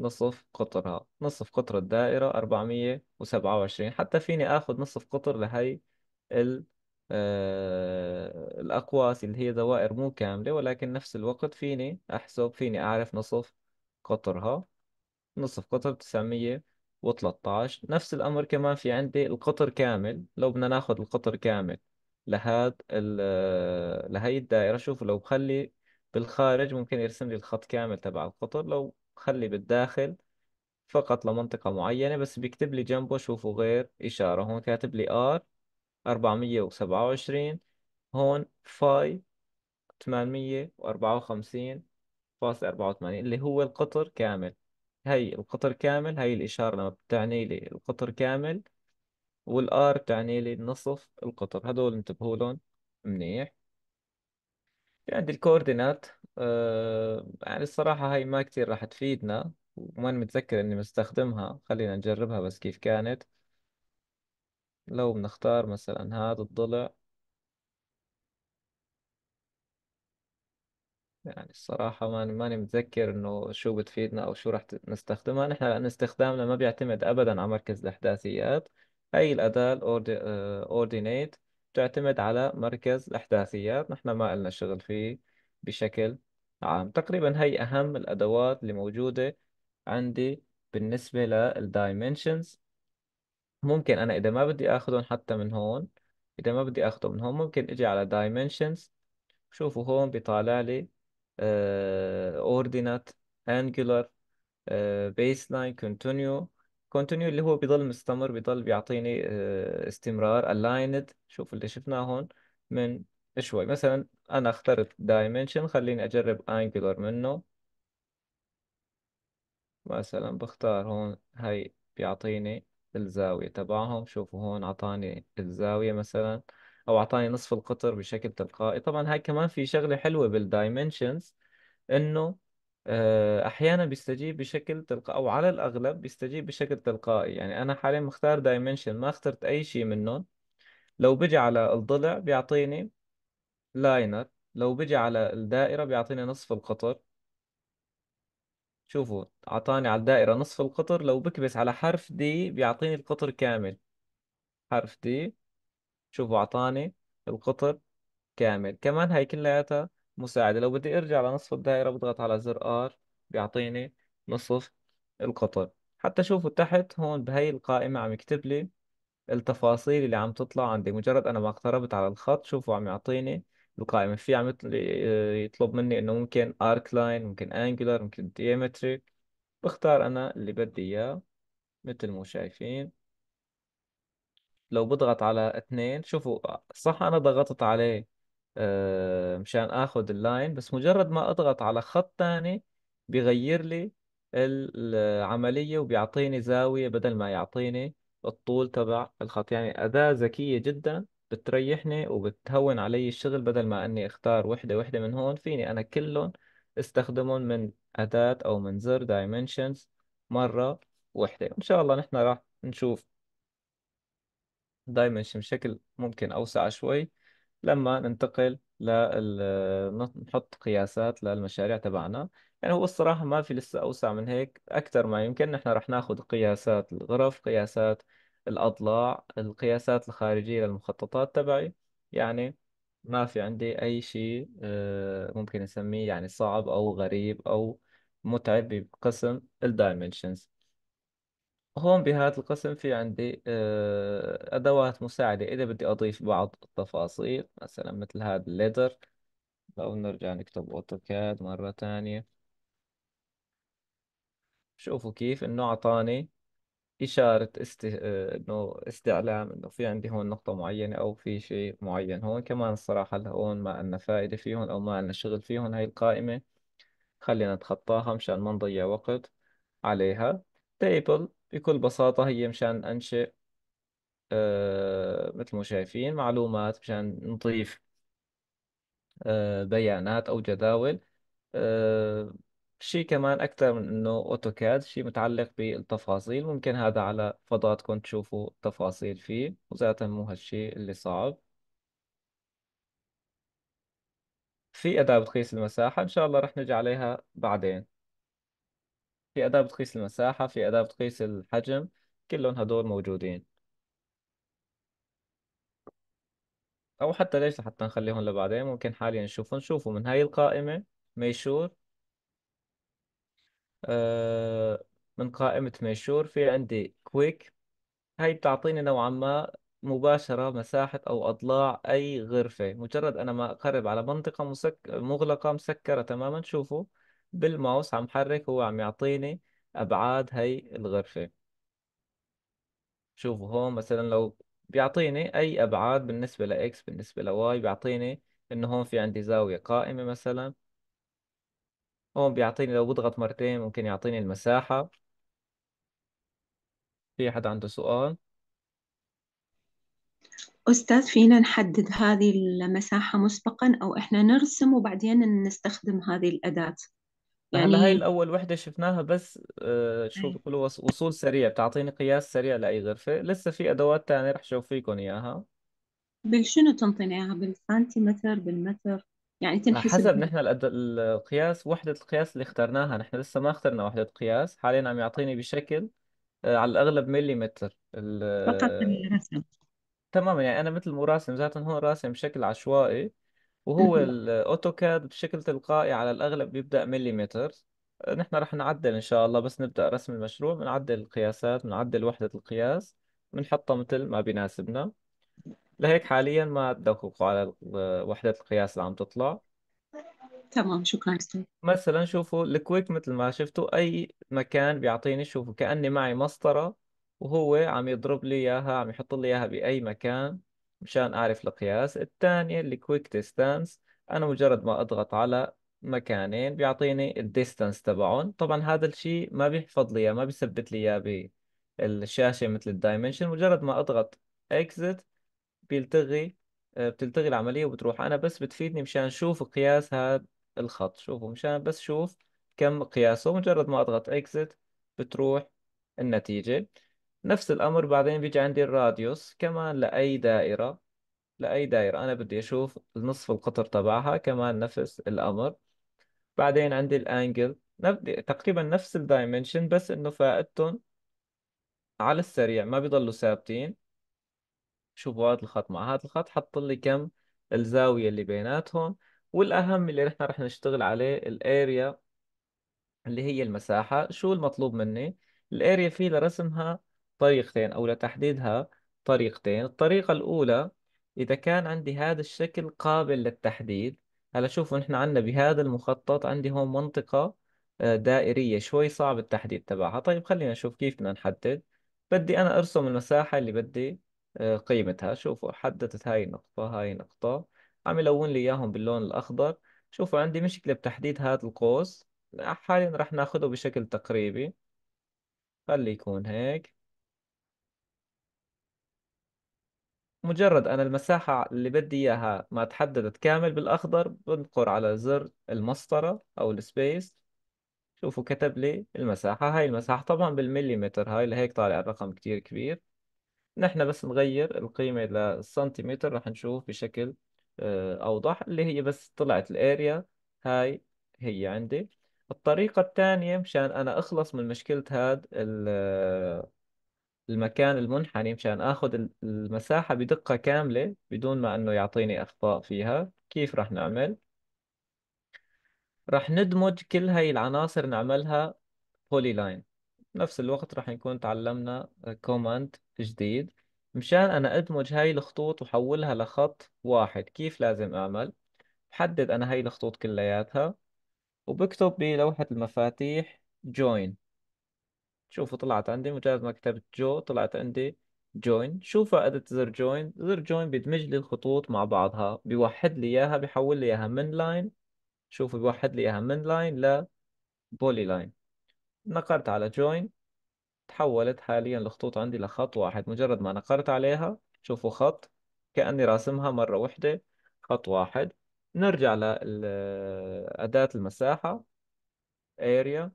نصف قطرها نصف قطر الدائرة 427 حتى فيني آخذ نصف قطر لهي ال آه الأقواس اللي هي دوائر مو كاملة ولكن نفس الوقت فيني أحسب فيني أعرف نصف قطرها نصف قطر 900 و13 نفس الأمر كمان في عندي القطر كامل لو بدنا ناخذ القطر كامل لهاد آه، لهي الدائرة شوفوا لو بخلي بالخارج ممكن يرسم لي الخط كامل تبع القطر لو بخلي بالداخل فقط لمنطقة معينة بس بيكتب لي جنبه شوفوا غير إشارة هون كاتب لي ار 427 هون فاي 854 فاصل 84 اللي هو القطر كامل هي القطر كامل هي الإشارة لما بتعني لي القطر كامل والآر بتعني لي نصف القطر هدول انتبهوا لهم منيح في يعني عندي الكوردينات أه يعني الصراحة هاي ما كتير راح تفيدنا وما متذكر إني مستخدمها خلينا نجربها بس كيف كانت لو بنختار مثلا هذا الضلع يعني الصراحة ماني ماني متذكر إنه شو بتفيدنا أو شو رح نستخدمها نحن لأن استخدامنا ما بيعتمد أبدا على مركز الأحداثيات أي الأداة الاوردينيت آه، بتعتمد تعتمد على مركز الأحداثيات نحن ما إلنا شغل فيه بشكل عام تقريبا هي أهم الأدوات اللي موجودة عندي بالنسبة للدايمنشنز ممكن أنا إذا ما بدي آخذهم حتى من هون إذا ما بدي آخذهم من هون ممكن أجي على دايمنشنز شوفوا هون بيطالع لي اوردينات انجولار بيس لاين كونتينيو كونتينيو اللي هو بيضل مستمر بيضل بيعطيني uh, استمرار الايند شوف اللي شفناه هون من شوي مثلا انا اخترت دايمنشن خليني اجرب انجولار منه مثلا بختار هون هاي بيعطيني الزاوية تبعهم شوفوا هون عطاني الزاوية مثلا او اعطاني نصف القطر بشكل تلقائي طبعا هاي كمان في شغله حلوه بالدايمنشنز انه آه، احيانا بيستجيب بشكل تلقائي او على الاغلب بيستجيب بشكل تلقائي يعني انا حاليا مختار دايمنشن ما اخترت اي شيء منهم لو بجي على الضلع بيعطيني لاينر لو بجي على الدائره بيعطيني نصف القطر شوفوا اعطاني على الدائره نصف القطر لو بكبس على حرف دي بيعطيني القطر كامل حرف دي شوفوا اعطاني القطر كامل كمان هاي كلياتها مساعدة لو بدي ارجع لنصف الدائرة بضغط على زر R بيعطيني نصف القطر حتى شوفوا تحت هون بهاي القائمة عم يكتب لي التفاصيل اللي عم تطلع عندي مجرد انا ما اقتربت على الخط شوفوا عم يعطيني القائمة في عم آه، يطلب مني انه ممكن arc line ممكن angular ممكن geometry بختار انا اللي بدي اياه مثل ما شايفين لو بضغط على اثنين شوفوا صح انا ضغطت عليه آه، مشان اخذ اللاين بس مجرد ما اضغط على خط ثاني بيغير لي العملية وبيعطيني زاوية بدل ما يعطيني الطول تبع الخط يعني أداة ذكية جدا بتريحني وبتهون علي الشغل بدل ما أني أختار وحدة وحدة من هون فيني أنا كلهم استخدمهم من أداة أو من زر دايمنشنز مرة وحدة إن شاء الله نحن راح نشوف دايمنشن بشكل ممكن أوسع شوي لما ننتقل لنحط نحط قياسات للمشاريع تبعنا يعني هو الصراحة ما في لسه أوسع من هيك أكثر ما يمكن نحن رح ناخذ قياسات الغرف قياسات الأضلاع القياسات الخارجية للمخططات تبعي يعني ما في عندي أي شيء آه، ممكن نسميه يعني صعب أو غريب أو متعب بقسم الدايمنشنز هون بهذا القسم في عندي آه، أدوات مساعدة إذا بدي أضيف بعض التفاصيل مثلا مثل هذا الليدر لو نرجع نكتب أوتوكاد مرة ثانية شوفوا كيف إنه أعطاني إشارة است... آه، إنه استعلام إنه في عندي هون نقطة معينة أو في شيء معين هون كمان الصراحة هون ما لنا فائدة فيهم أو ما لنا شغل فيهم هاي القائمة خلينا نتخطاها مشان ما نضيع وقت عليها تيبل بكل بساطة هي مشان أنشئ آه، مثل ما شايفين معلومات مشان نضيف آه، بيانات أو جداول آه، شيء كمان أكثر من إنه أوتوكاد شيء متعلق بالتفاصيل ممكن هذا على فضاتكم تشوفوا تفاصيل فيه وذاتا مو هالشيء اللي صعب في أداة بتقيس المساحة إن شاء الله رح نجي عليها بعدين في أداة بتقيس المساحة في أداة بتقيس الحجم كلهم هدول موجودين أو حتى ليش لحتى نخليهم لبعدين ممكن حاليا نشوفهم نشوفوا من هاي القائمة ميشور آه من قائمة ميشور في عندي كويك هاي بتعطيني نوعا ما مباشرة مساحة أو أضلاع أي غرفة مجرد أنا ما أقرب على منطقة مسك... مغلقة مسكرة تماما شوفوا بالماوس عم حرك هو عم يعطيني ابعاد هي الغرفة شوفوا هون مثلا لو بيعطيني اي ابعاد بالنسبة لاكس بالنسبة لواي بيعطيني انه هون في عندي زاوية قائمة مثلا هون بيعطيني لو بضغط مرتين ممكن يعطيني المساحة في حدا عنده سؤال أستاذ فينا نحدد هذه المساحة مسبقا أو إحنا نرسم وبعدين نستخدم هذه الأداة يعني هاي يعني الأول وحدة شفناها بس آه، شو بيقولوا إيه. وصول سريع بتعطيني قياس سريع لأي غرفة لسه في أدوات تانية رح فيكم إياها بالشنو تنطيني اياها بالسنتيمتر بالمتر يعني تنحسب حسب نحن الأد... القياس وحدة القياس اللي اخترناها نحن لسه ما اخترنا وحدة قياس حاليا عم يعطيني بشكل آه، على الأغلب مليمتر ال... فقط الرسم بالرسم تماما يعني أنا مثل مراسم ذاتا هون راسم بشكل عشوائي وهو الأوتوكاد بشكل تلقائي على الأغلب بيبدأ مليمتر آه، نحن رح نعدل إن شاء الله بس نبدأ رسم المشروع بنعدل القياسات بنعدل وحدة القياس بنحطها مثل ما بيناسبنا لهيك حاليا ما تدققوا على آه، وحدة القياس اللي عم تطلع تمام شكرا مثلا شوفوا الكويك مثل ما شفتوا أي مكان بيعطيني شوفوا كأني معي مسطرة وهو عم يضرب لي إياها عم يحط لي إياها بأي مكان مشان أعرف القياس الثانية اللي كويك ديستانس أنا مجرد ما أضغط على مكانين بيعطيني الديستانس تبعهم طبعا هذا الشيء ما بيحفظ لي ما بيثبت لي اياه بالشاشة مثل الدايمنشن مجرد ما أضغط اكزت بيلتغي آه، بتلتغي العملية وبتروح أنا بس بتفيدني مشان شوف قياس هذا الخط شوفوا مشان بس شوف كم قياسه مجرد ما أضغط اكزت بتروح النتيجة نفس الأمر بعدين بيجي عندي الراديوس كمان لأي دائرة لأي دائرة أنا بدي أشوف نصف القطر تبعها كمان نفس الأمر بعدين عندي الأنجل تقريبا نفس الدايمنشن بس إنه فائدتهم على السريع ما بيضلوا ثابتين شوفوا هذا الخط مع هذا الخط حط لي كم الزاوية اللي بيناتهم والأهم اللي نحن رح نشتغل عليه الاريا اللي هي المساحة شو المطلوب مني الاريا فيه لرسمها طريقتين أو لتحديدها طريقتين الطريقة الأولى إذا كان عندي هذا الشكل قابل للتحديد هلا شوفوا نحن عندنا بهذا المخطط عندي هون منطقة آه، دائرية شوي صعب التحديد تبعها طيب خلينا نشوف كيف بدنا نحدد بدي أنا أرسم المساحة اللي بدي آه، قيمتها شوفوا حددت هاي النقطة هاي النقطة عم يلون لي إياهم باللون الأخضر شوفوا عندي مشكلة بتحديد هذا القوس حاليا رح ناخده بشكل تقريبي خلي يكون هيك مجرد أنا المساحة اللي بدي إياها ما تحددت كامل بالأخضر بنقر على زر المسطرة أو السبيس شوفوا كتب لي المساحة هاي المساحة طبعا بالمليمتر هاي لهيك طالع الرقم كتير كبير نحن بس نغير القيمة للسنتيمتر رح نشوف بشكل آه، أوضح اللي هي بس طلعت الأريا هاي هي عندي الطريقة الثانية مشان أنا أخلص من مشكلة هاد ال آه، المكان المنحني مشان آخذ المساحة بدقة كاملة بدون ما إنه يعطيني أخطاء فيها كيف رح نعمل؟ رح ندمج كل هاي العناصر نعملها بولي لاين بنفس الوقت رح نكون تعلمنا كوماند جديد مشان أنا أدمج هاي الخطوط وحولها لخط واحد كيف لازم أعمل؟ بحدد أنا هاي الخطوط كلياتها وبكتب بلوحة المفاتيح join شوفوا طلعت عندي مجرد ما كتبت جو طلعت عندي جوين شوفوا أداة زر جوين زر جوين بيدمج لي الخطوط مع بعضها بيوحد لي إياها بيحول لي إياها من لاين شوفوا بيوحد لي إياها من لاين ل بولي لاين نقرت على جوين تحولت حاليا الخطوط عندي لخط واحد مجرد ما نقرت عليها شوفوا خط كأني راسمها مرة واحدة خط واحد نرجع لأداة المساحة area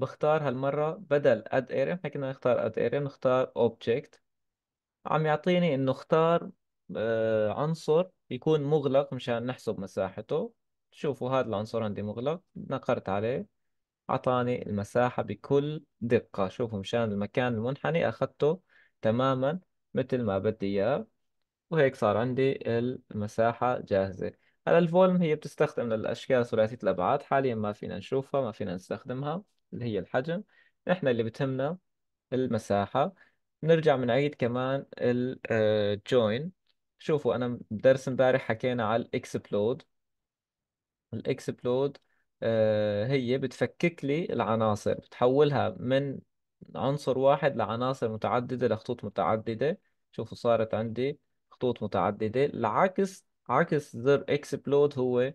بختار هالمرة بدل add area احنا كنا نختار add area نختار object عم يعطيني انه اختار آه، عنصر يكون مغلق مشان نحسب مساحته شوفوا هذا العنصر عندي مغلق نقرت عليه عطاني المساحة بكل دقة شوفوا مشان المكان المنحني أخذته تماما مثل ما بدي إياه وهيك صار عندي المساحة جاهزة هلا الفولم هي بتستخدم للأشكال ثلاثية الأبعاد حاليا ما فينا نشوفها ما فينا نستخدمها اللي هي الحجم احنا اللي بتهمنا المساحة نرجع بنعيد كمان الجوين آه، شوفوا انا بدرس امبارح حكينا على الاكسبلود الاكسبلود آه، هي بتفكك لي العناصر بتحولها من عنصر واحد لعناصر متعددة لخطوط متعددة شوفوا صارت عندي خطوط متعددة العكس عكس زر اكسبلود هو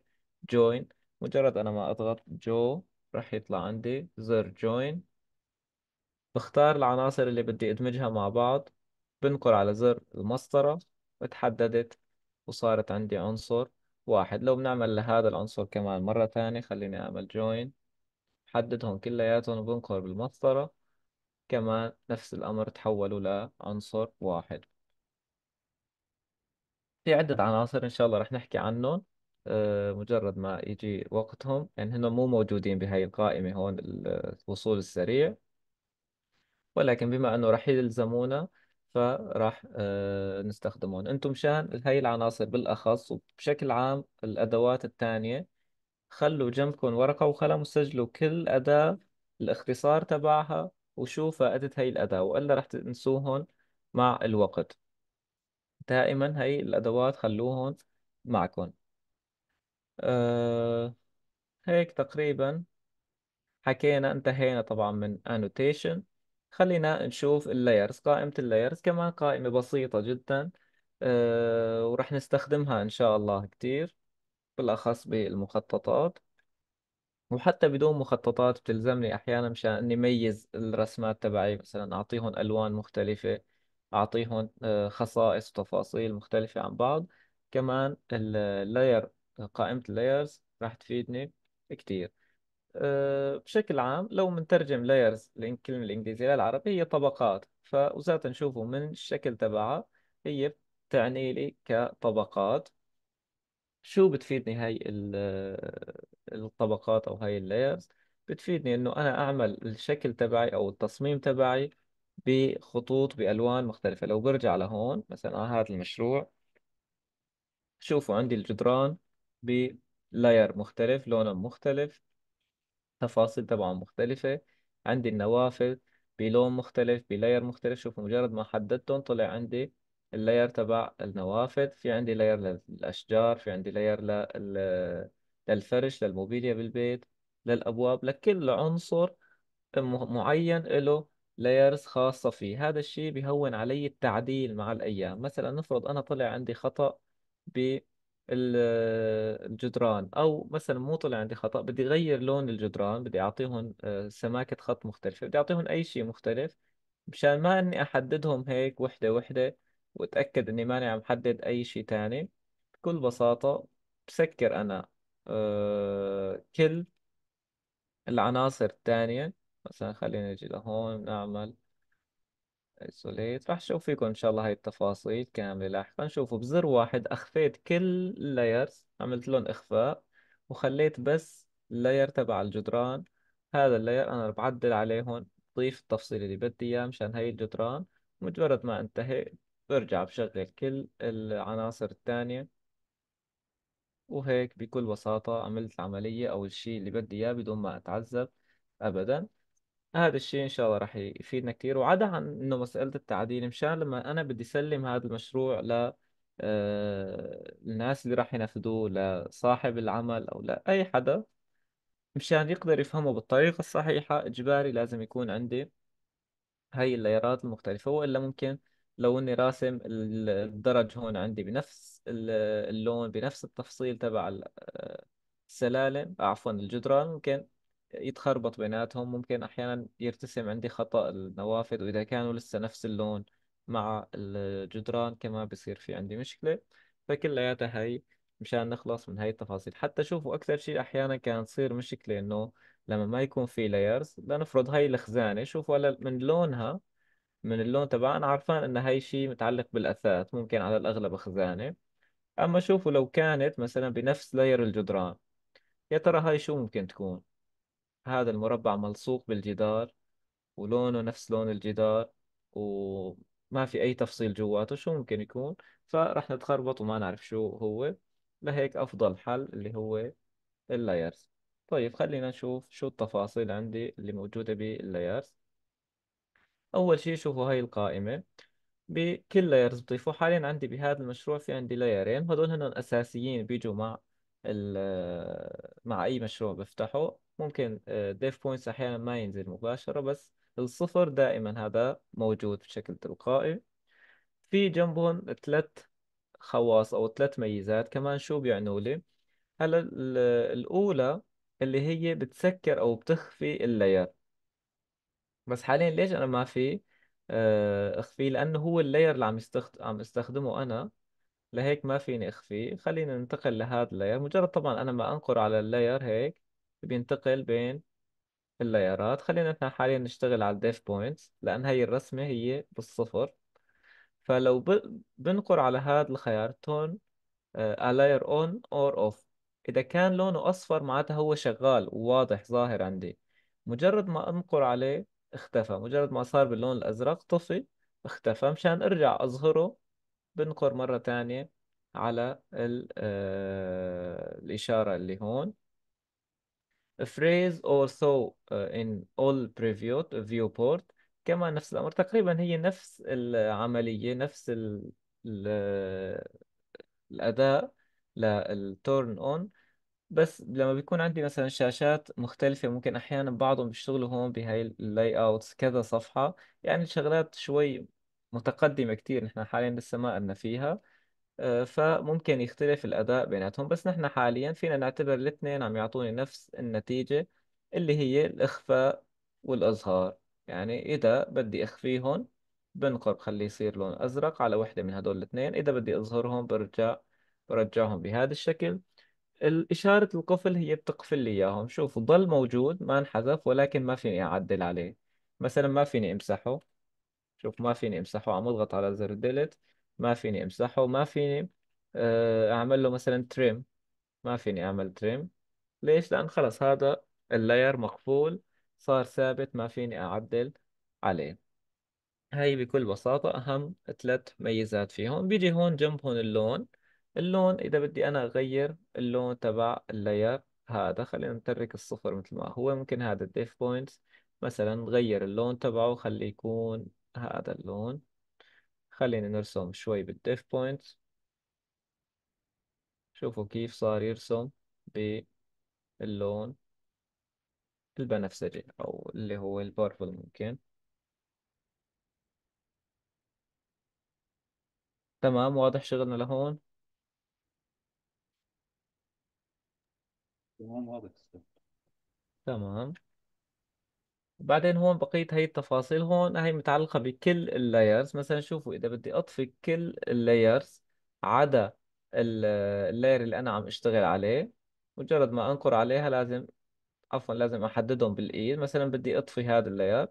جوين مجرد انا ما اضغط جو راح يطلع عندي زر جوين بختار العناصر اللي بدي ادمجها مع بعض بنقر على زر المسطرة وتحددت وصارت عندي عنصر واحد لو بنعمل لهذا العنصر كمان مرة تانية خليني أعمل جوين حددهم كلياتهم وبنقر بالمسطرة كمان نفس الأمر تحولوا لعنصر واحد في عدة عناصر إن شاء الله رح نحكي عنهم آه، مجرد ما يجي وقتهم يعني هنا مو موجودين بهاي القائمة هون الوصول السريع ولكن بما أنه راح يلزمونا فراح نستخدمون آه، نستخدمهم أنتم مشان هاي العناصر بالأخص وبشكل عام الأدوات الثانية خلوا جنبكم ورقة وقلم وسجلوا كل أداة الاختصار تبعها وشو فائدة هاي الأداة وإلا راح تنسوهن مع الوقت دائما هاي الأدوات خلوهن معكم آه هيك تقريبا حكينا انتهينا طبعا من annotation خلينا نشوف اللايرز قائمة اللايرز كمان قائمة بسيطة جدا أه ورح نستخدمها إن شاء الله كتير بالأخص بالمخططات وحتى بدون مخططات بتلزمني أحيانا مشان إني ميز الرسمات تبعي مثلا أعطيهم ألوان مختلفة أعطيهم آه، خصائص وتفاصيل مختلفة عن بعض كمان اللاير قائمة اللايرز راح تفيدني كتير أه، بشكل عام لو منترجم لايرز الكلمة الإنجليزية للعربي هي طبقات فوزات نشوفه من الشكل تبعها هي بتعني لي كطبقات شو بتفيدني هاي الطبقات أو هاي اللايرز بتفيدني إنه أنا أعمل الشكل تبعي أو التصميم تبعي بخطوط بألوان مختلفة لو برجع لهون مثلا على هذا المشروع شوفوا عندي الجدران بلاير مختلف لونه مختلف تفاصيل تبعه مختلفة عندي النوافذ بلون مختلف بلاير مختلف شوف مجرد ما حددتهم طلع عندي اللاير تبع النوافذ في عندي لاير للأشجار في عندي لاير لل... للفرش للموبيليا بالبيت للأبواب لكل عنصر معين له لايرز خاصة فيه هذا الشيء بيهون علي التعديل مع الأيام مثلا نفرض أنا طلع عندي خطأ ب الجدران او مثلا مو طلع عندي خطأ بدي اغير لون الجدران بدي اعطيهم آه، سماكة خط مختلفة بدي اعطيهم اي شيء مختلف مشان ما اني احددهم هيك وحدة وحدة واتأكد اني ماني عم حدد اي شيء تاني بكل بساطة بسكر انا آه، كل العناصر التانية مثلا خلينا نجي لهون نعمل ايسوليت راح اشوف فيكم ان شاء الله هاي التفاصيل كامله لاحقا شوفوا بزر واحد اخفيت كل اللايرز عملت لهم اخفاء وخليت بس اللاير تبع الجدران هذا اللاير انا بعدل هون بضيف التفصيل اللي بدي اياه مشان هاي الجدران مجرد ما انتهي برجع بشغل كل العناصر الثانيه وهيك بكل بساطه عملت العمليه او الشيء اللي بدي اياه بدون ما اتعذب ابدا هذا الشيء ان شاء الله راح يفيدنا كثير وعدا عن انه مساله التعديل مشان لما انا بدي اسلم هذا المشروع ل آه، الناس اللي راح ينفذوه لصاحب العمل او لاي حدا مشان يقدر يفهمه بالطريقه الصحيحه اجباري لازم يكون عندي هاي الليرات المختلفه والا ممكن لو اني راسم الدرج هون عندي بنفس اللون بنفس التفصيل تبع آه، السلالم آه، عفوا الجدران ممكن يتخربط بيناتهم ممكن أحيانا يرتسم عندي خطأ النوافذ وإذا كانوا لسه نفس اللون مع الجدران كمان بصير في عندي مشكلة فكلياتها هي مشان نخلص من هاي التفاصيل حتى شوفوا أكثر شيء أحيانا كان تصير مشكلة إنه لما ما يكون في لايرز لنفرض هاي الخزانة شوفوا ولا من لونها من اللون أنا عرفان إن هاي شيء متعلق بالأثاث ممكن على الأغلب خزانة أما شوفوا لو كانت مثلا بنفس لاير الجدران يا ترى هاي شو ممكن تكون هذا المربع ملصوق بالجدار ولونه نفس لون الجدار وما في أي تفصيل جواته شو ممكن يكون فرح نتخربط وما نعرف شو هو لهيك أفضل حل اللي هو اللايرز طيب خلينا نشوف شو التفاصيل عندي اللي موجودة باللايرز أول شي شوفوا هاي القائمة بكل لايرز بضيفوا حاليا عندي بهذا المشروع في عندي لايرين هدول هنا أساسيين بيجوا مع مع أي مشروع بفتحه ممكن ديف آه، بوينتس احيانا ما ينزل مباشره بس الصفر دائما هذا موجود بشكل تلقائي في جنبهم ثلاث خواص او ثلاث ميزات كمان شو بيعنوا لي هلا الاولى اللي هي بتسكر او بتخفي اللاير بس حاليا ليش انا ما في آه، اخفيه لانه هو اللاير اللي عم يستخد... عم استخدمه انا لهيك ما فيني اخفيه خلينا ننتقل لهذا اللاير مجرد طبعا انا ما انقر على اللاير هيك بينتقل بين الليارات خلينا نحن حاليا نشتغل على الديف بوينتس لأن هي الرسمة هي بالصفر فلو ب... بنقر على هذا الخيار تون الاير اون اور اوف اذا كان لونه اصفر معناتها هو شغال وواضح ظاهر عندي مجرد ما انقر عليه اختفى مجرد ما صار باللون الازرق طفي اختفى مشان ارجع اظهره بنقر مرة ثانية على آه، الإشارة اللي هون phrase also so uh, in all preview uh, viewport كما نفس الأمر تقريبا هي نفس العملية نفس ال ال الأداء للتورن اون بس لما بيكون عندي مثلا شاشات مختلفة ممكن أحيانا بعضهم بيشتغلوا هون بهاي اللاي أوتس كذا صفحة يعني الشغلات شوي متقدمة كتير نحن حاليا لسه ما قلنا فيها آه، فممكن يختلف الأداء بيناتهم بس نحن حاليا فينا نعتبر الاثنين عم يعطوني نفس النتيجة اللي هي الإخفاء والإظهار يعني إذا بدي أخفيهم بنقر بخليه يصير لون أزرق على وحدة من هدول الاثنين إذا بدي أظهرهم برجع برجعهم بهذا الشكل إشارة القفل هي بتقفل لي إياهم شوفوا ضل موجود ما انحذف ولكن ما فيني أعدل عليه مثلا ما فيني أمسحه شوف ما فيني أمسحه عم أضغط على زر ديليت ما فيني امسحه آه، ما فيني اعمل له مثلا تريم ما فيني اعمل تريم ليش لان خلاص هذا اللاير مقفول صار ثابت ما فيني اعدل عليه هاي بكل بساطة أهم ثلاث ميزات فيهم بيجي هون جنبهم اللون اللون إذا بدي أنا أغير اللون تبع اللاير هذا خلينا نترك الصفر مثل ما هو ممكن هذا الديف بوينت مثلا نغير اللون تبعه خليه يكون هذا اللون خلينا نرسم شوي بالديف بوينت شوفوا كيف صار يرسم باللون البنفسجي أو اللي هو البربل ممكن تمام واضح شغلنا لهون تمام واضح تمام وبعدين هون بقية هاي التفاصيل هون هاي متعلقة بكل اللايرز مثلا شوفوا إذا بدي أطفي كل اللايرز عدا اللاير اللي أنا عم أشتغل عليه مجرد ما أنقر عليها لازم عفوا لازم أحددهم بالإيد مثلا بدي أطفي هذا اللاير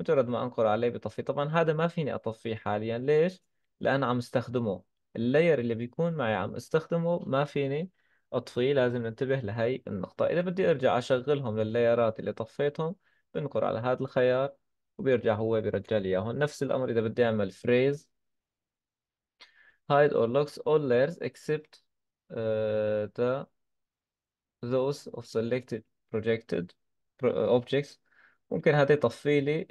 مجرد ما أنقر عليه بطفي طبعا هذا ما فيني أطفيه حاليا ليش؟ لأن عم استخدمه اللاير اللي بيكون معي عم استخدمه ما فيني أطفيه لازم ننتبه لهي النقطة إذا بدي أرجع أشغلهم لللايرات اللي طفيتهم بنقر على هذا الخيار وبيرجع هو بيرجع لي اياهم نفس الامر اذا بدي اعمل فريز hide or locks all layers except uh, the those of selected projected uh, objects ممكن هذا يطفي لي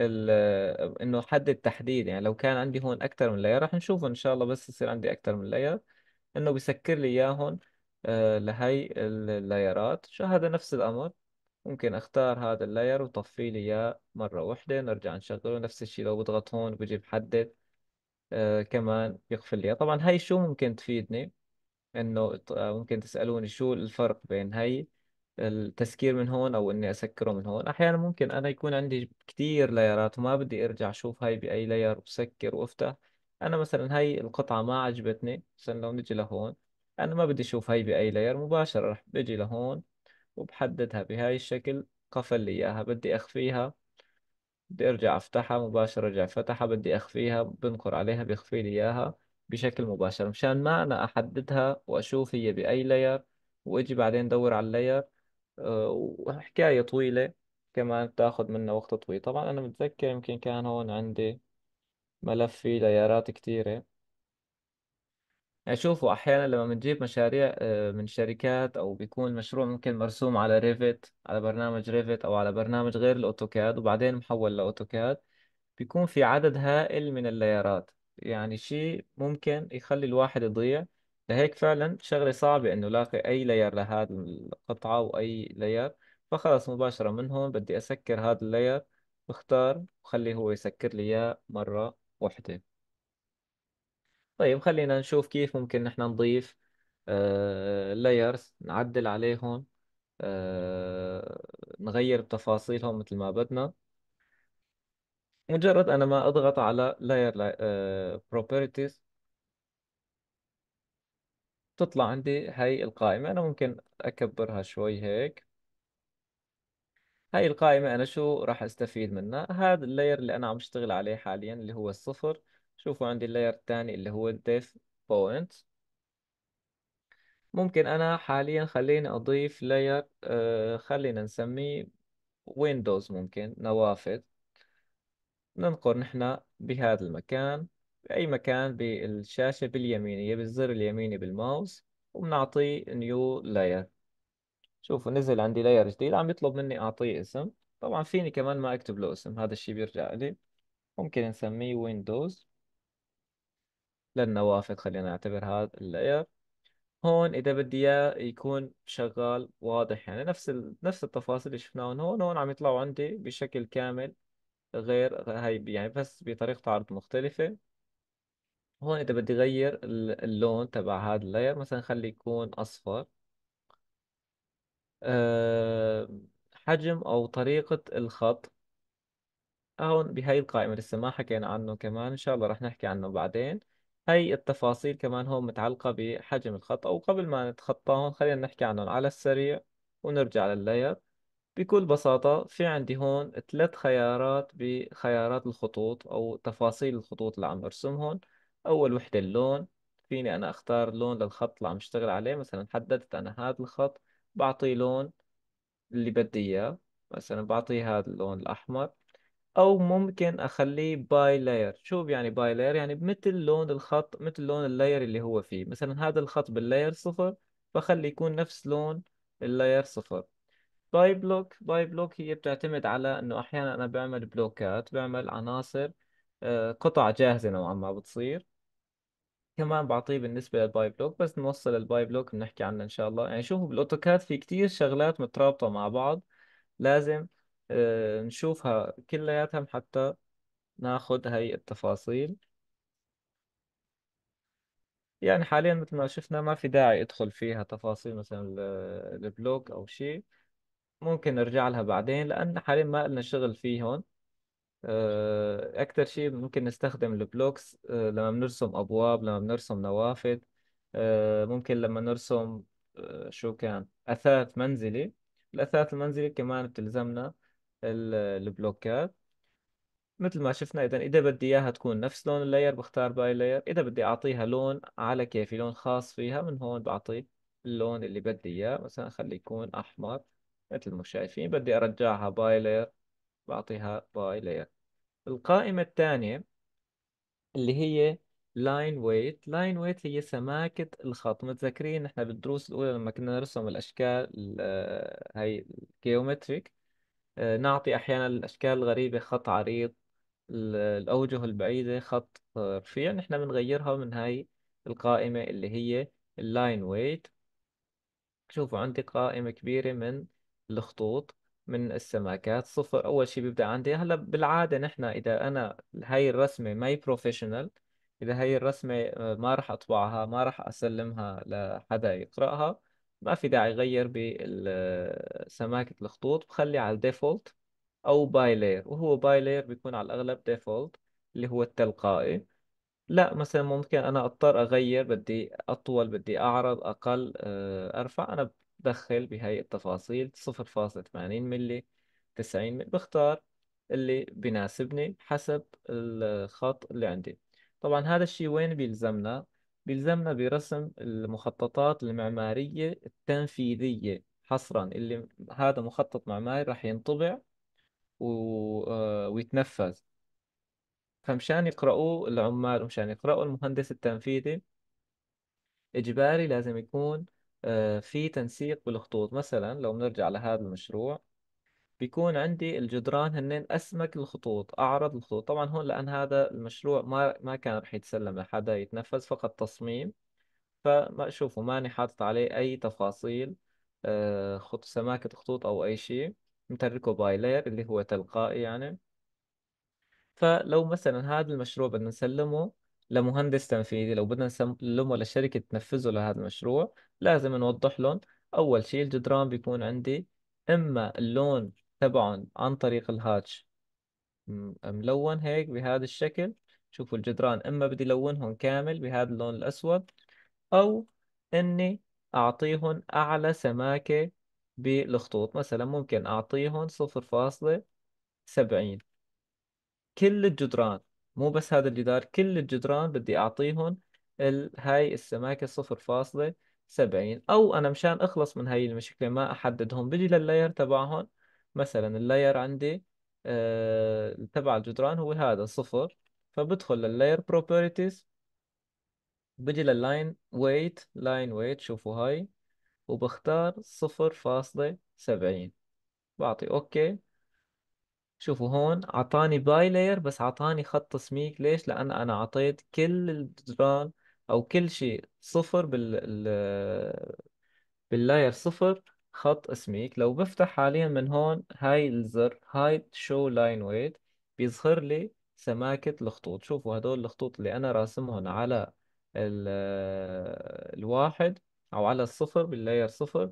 آه، انه حدد تحديد يعني لو كان عندي هون اكثر من لاير رح نشوف ان شاء الله بس يصير عندي اكثر من لاير انه بسكر لي اياهم آه، لهي اللايرات شو هذا نفس الامر ممكن اختار هذا اللاير وطفي لي اياه مرة واحدة نرجع نشغله نفس الشيء لو بضغط هون بجيب بحدد آه كمان يقفل لي طبعا هاي شو ممكن تفيدني انه آه، ممكن تسألوني شو الفرق بين هاي التسكير من هون او اني اسكره من هون احيانا ممكن انا يكون عندي كتير لايرات وما بدي ارجع اشوف هاي باي لاير وسكر وافتح انا مثلا هاي القطعة ما عجبتني مثلا لو نجي لهون انا ما بدي اشوف هاي باي لاير مباشرة رح بجي لهون وبحددها بهاي الشكل قفل لي إياها بدي أخفيها بدي أرجع أفتحها مباشرة أرجع فتحها بدي أخفيها بنقر عليها بيخفي لي إياها بشكل مباشر مشان ما أنا أحددها وأشوف هي بأي لاير وأجي بعدين أدور على اللاير آه، وحكاية طويلة كمان بتاخد منا وقت طويل طبعا أنا متذكر يمكن كان هون عندي ملف فيه ليارات كتيرة يعني شوفوا احيانا لما بنجيب مشاريع آه، من شركات او بيكون المشروع ممكن مرسوم على ريفت على برنامج ريفت او على برنامج غير الاوتوكاد وبعدين محول لاوتوكاد بيكون في عدد هائل من اللايرات يعني شيء ممكن يخلي الواحد يضيع لهيك فعلا شغلة صعبة انه لاقي اي لاير لهذه القطعة واي لاير فخلص مباشرة من هون بدي اسكر هذا اللاير بختار وخليه هو يسكر لي اياه مرة واحدة طيب خلينا نشوف كيف ممكن نحن نضيف لايرز آه، نعدل عليهم uh, نغير بتفاصيلهم مثل ما بدنا مجرد أنا ما أضغط على layer بروبرتيز آه، properties تطلع عندي هاي القائمة أنا ممكن أكبرها شوي هيك هاي القائمة أنا شو راح أستفيد منها هذا اللاير اللي أنا عم أشتغل عليه حاليا اللي هو الصفر شوفوا عندي اللاير الثاني اللي هو الديف بوينت ممكن انا حاليا خليني اضيف لاير آه، خلينا نسميه ويندوز ممكن نوافذ ننقر نحن بهذا المكان بأي مكان بالشاشة باليمينية بالزر اليميني بالماوس وبنعطيه نيو لاير شوفوا نزل عندي لاير جديد عم يطلب مني أعطيه اسم طبعا فيني كمان ما أكتب له اسم هذا الشي بيرجع لي ممكن نسميه ويندوز للنوافذ خلينا نعتبر هذا اللاير هون اذا بدي اياه يكون شغال واضح يعني نفس ال... نفس التفاصيل اللي شفناهم هون هون عم يطلعوا عندي بشكل كامل غير هاي يعني بس بطريقة عرض مختلفة هون اذا بدي اغير اللون تبع هذا اللاير مثلا خلي يكون اصفر أه... حجم او طريقة الخط هون بهاي القائمة لسه ما حكينا عنه كمان ان شاء الله رح نحكي عنه بعدين هاي التفاصيل كمان هون متعلقة بحجم الخط أو قبل ما نتخطاهم خلينا نحكي عنهم على السريع ونرجع لللاير بكل بساطة في عندي هون ثلاث خيارات بخيارات الخطوط أو تفاصيل الخطوط اللي عم برسمهم أول وحدة اللون فيني أنا أختار لون للخط اللي عم أشتغل عليه مثلا حددت أنا هذا الخط بعطيه لون اللي بدي إياه مثلا بعطيه هذا اللون الأحمر او ممكن اخليه باي لاير شو يعني باي لاير يعني مثل لون الخط مثل لون اللاير اللي هو فيه مثلا هذا الخط باللاير صفر فخلي يكون نفس لون اللاير صفر باي بلوك باي بلوك هي بتعتمد على انه احيانا انا بعمل بلوكات بعمل عناصر آه، قطع جاهزة نوعا ما بتصير كمان بعطيه بالنسبة للباي بلوك بس نوصل الباي بلوك بنحكي عنه ان شاء الله يعني شوفوا بالاوتوكاد في كتير شغلات مترابطة مع بعض لازم آه، نشوفها كلياتهم حتى ناخذ هاي التفاصيل يعني حاليا مثل ما شفنا ما في داعي ادخل فيها تفاصيل مثلا البلوك او شيء ممكن نرجع لها بعدين لان حاليا ما لنا شغل فيه هون اكثر آه، أكتر شيء ممكن نستخدم البلوكس آه، لما بنرسم أبواب لما بنرسم نوافذ ممكن لما نرسم شو كان أثاث منزلي الأثاث المنزلي كمان بتلزمنا البلوكات مثل ما شفنا اذا اذا بدي اياها تكون نفس لون اللاير بختار باي لاير اذا بدي اعطيها لون على كيفي لون خاص فيها من هون بعطي اللون اللي بدي اياه مثلا خليه يكون احمر مثل ما شايفين بدي ارجعها باي لاير بعطيها باي لاير القائمة الثانية اللي هي لاين ويت لاين ويت هي سماكة الخط متذكرين نحن بالدروس الأولى لما كنا نرسم الأشكال هاي الجيومتريك آه، نعطي أحيانا الأشكال الغريبة خط عريض الأوجه البعيدة خط رفيع يعني نحن بنغيرها من هاي القائمة اللي هي اللاين ويت شوفوا عندي قائمة كبيرة من الخطوط من السماكات صفر أول شيء بيبدأ عندي هلا بالعادة نحن إذا أنا هاي الرسمة ماي بروفيشنال إذا هاي الرسمة آه، ما راح أطبعها ما راح أسلمها لحدا يقرأها ما في داعي يغير بسماكة الخطوط بخلي على الديفولت أو باي لير وهو باي لير بيكون على الأغلب ديفولت اللي هو التلقائي لا مثلا ممكن أنا أضطر أغير بدي أطول بدي أعرض أقل آه، أرفع أنا بدخل بهاي التفاصيل صفر فاصلة ملي تسعين ملي بختار اللي بناسبني حسب الخط اللي عندي طبعا هذا الشيء وين بيلزمنا بيلزمنا برسم المخططات المعمارية التنفيذية حصرا اللي هذا مخطط معماري راح ينطبع و... آه، ويتنفذ فمشان يقرأوه العمال ومشان يقرأوه المهندس التنفيذي إجباري لازم يكون آه، في تنسيق بالخطوط مثلا لو بنرجع لهذا المشروع بيكون عندي الجدران هنين اسمك الخطوط اعرض الخطوط طبعا هون لان هذا المشروع ما ما كان رح يتسلم لحدا يتنفذ فقط تصميم فما شوفوا ماني حاطط عليه اي تفاصيل آه، خط سماكة خطوط او اي شيء متركه باي لير اللي هو تلقائي يعني فلو مثلا هذا المشروع بدنا نسلمه لمهندس تنفيذي لو بدنا نسلمه لشركة تنفذه لهذا المشروع لازم نوضح لهم أول شيء الجدران بيكون عندي إما اللون تبعهم عن طريق الهاتش ملون هيك بهذا الشكل شوفوا الجدران اما بدي لونهم كامل بهذا اللون الاسود او اني اعطيهم اعلى سماكة بالخطوط مثلا ممكن اعطيهم صفر فاصلة سبعين كل الجدران مو بس هذا الجدار كل الجدران بدي اعطيهم ال... هاي السماكة صفر فاصلة سبعين او انا مشان اخلص من هاي المشكلة ما احددهم بجي لللاير تبعهم مثلا اللاير عندي آه، تبع الجدران هو هذا صفر فبدخل لللاير بروبرتيز بجي لللاين ويت لاين ويت شوفوا هاي وبختار صفر فاصلة سبعين بعطي اوكي شوفوا هون عطاني باي لاير بس عطاني خط سميك ليش لان انا عطيت كل الجدران او كل شيء صفر بال باللاير صفر خط اسميك لو بفتح حاليا من هون هاي الزر هايد شو لاين ويت بيظهر لي سماكة الخطوط شوفوا هدول الخطوط اللي أنا راسمهم على ال- الواحد أو على الصفر باللاير صفر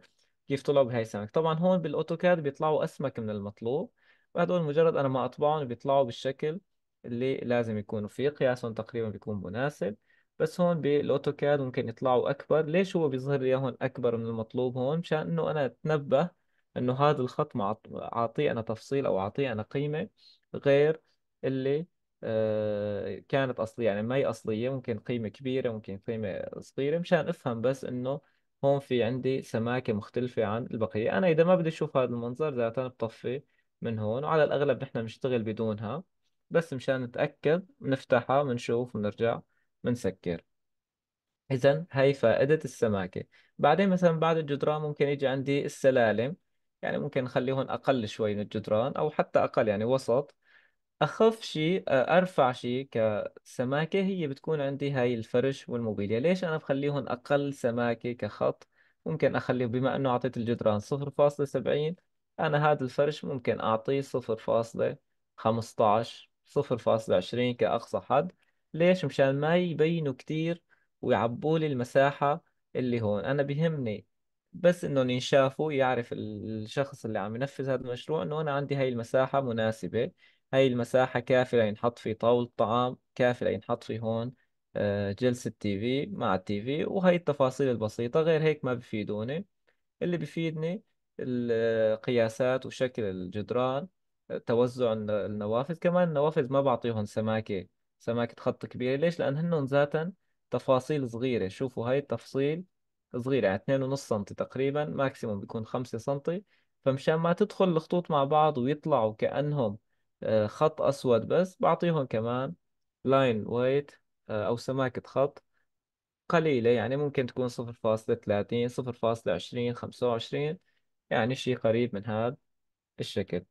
كيف طلعوا بهاي السمكة طبعا هون بالأوتوكاد بيطلعوا أسمك من المطلوب وهدول مجرد أنا ما أطبعهم بيطلعوا بالشكل اللي لازم يكونوا فيه قياسهم تقريبا بيكون مناسب بس هون بالاوتوكاد ممكن يطلعوا اكبر ليش هو بيظهر لي هون اكبر من المطلوب هون مشان انه انا اتنبه انه هذا الخط اعطيه انا تفصيل او اعطيه انا قيمه غير اللي آه، كانت اصليه يعني ما هي اصليه ممكن قيمه كبيره ممكن قيمه صغيره مشان افهم بس انه هون في عندي سماكه مختلفه عن البقيه انا اذا ما بدي اشوف هذا المنظر ذاتا بطفي من هون وعلى الاغلب نحن بنشتغل بدونها بس مشان نتاكد بنفتحها ونشوف ونرجع بنسكر إذا هاي فائدة السماكة بعدين مثلا بعد الجدران ممكن يجي عندي السلالم يعني ممكن نخليهم أقل شوي من الجدران أو حتى أقل يعني وسط أخف شيء أرفع شيء كسماكة هي بتكون عندي هاي الفرش والموبيليا ليش أنا بخليهم أقل سماكة كخط ممكن أخليه بما أنه أعطيت الجدران 0.70 أنا هذا الفرش ممكن أعطيه 0.15 0.20 كأقصى حد ليش مشان ما يبينوا كتير ويعبوا لي المساحة اللي هون أنا بهمني بس إنهم ينشافوا يعرف الشخص اللي عم ينفذ هذا المشروع إنه أنا عندي هاي المساحة مناسبة هاي المساحة كافية لينحط في طاولة طعام كافية لينحط في هون آه، جلسة تي في مع التي في وهي التفاصيل البسيطة غير هيك ما بفيدوني اللي بفيدني القياسات وشكل الجدران توزع النوافذ كمان النوافذ ما بعطيهم سماكة سماكة خط كبيرة ليش لأنهن ذاتا تفاصيل صغيرة شوفوا هاي التفصيل صغيرة يعني اتنين ونص سنتي تقريبا ماكسيموم بيكون خمسة سنتي فمشان ما تدخل الخطوط مع بعض ويطلعوا كأنهم آه، خط أسود بس بعطيهم كمان لاين آه، ويت أو سماكة خط قليلة يعني ممكن تكون صفر فاصلة ثلاثين صفر فاصلة عشرين خمسة وعشرين يعني شي قريب من هذا الشكل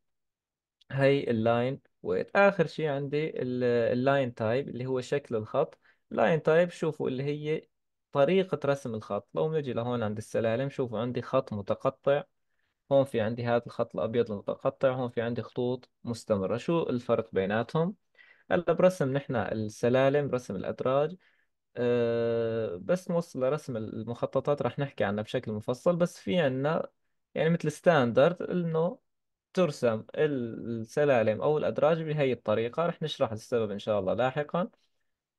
هي اللاين ويت اخر شيء عندي ال- اللاين تايب اللي هو شكل الخط لاين تايب شوفوا اللي هي طريقة رسم الخط لو نجي لهون عند السلالم شوفوا عندي خط متقطع هون في عندي هذا الخط الأبيض المتقطع هون في عندي خطوط مستمرة شو الفرق بيناتهم هلا برسم نحن السلالم رسم الأدراج أه بس نوصل لرسم المخططات رح نحكي عنها بشكل مفصل بس في عنا يعني مثل ستاندرد إنه ترسم السلالم أو الأدراج بهي الطريقة رح نشرح السبب إن شاء الله لاحقا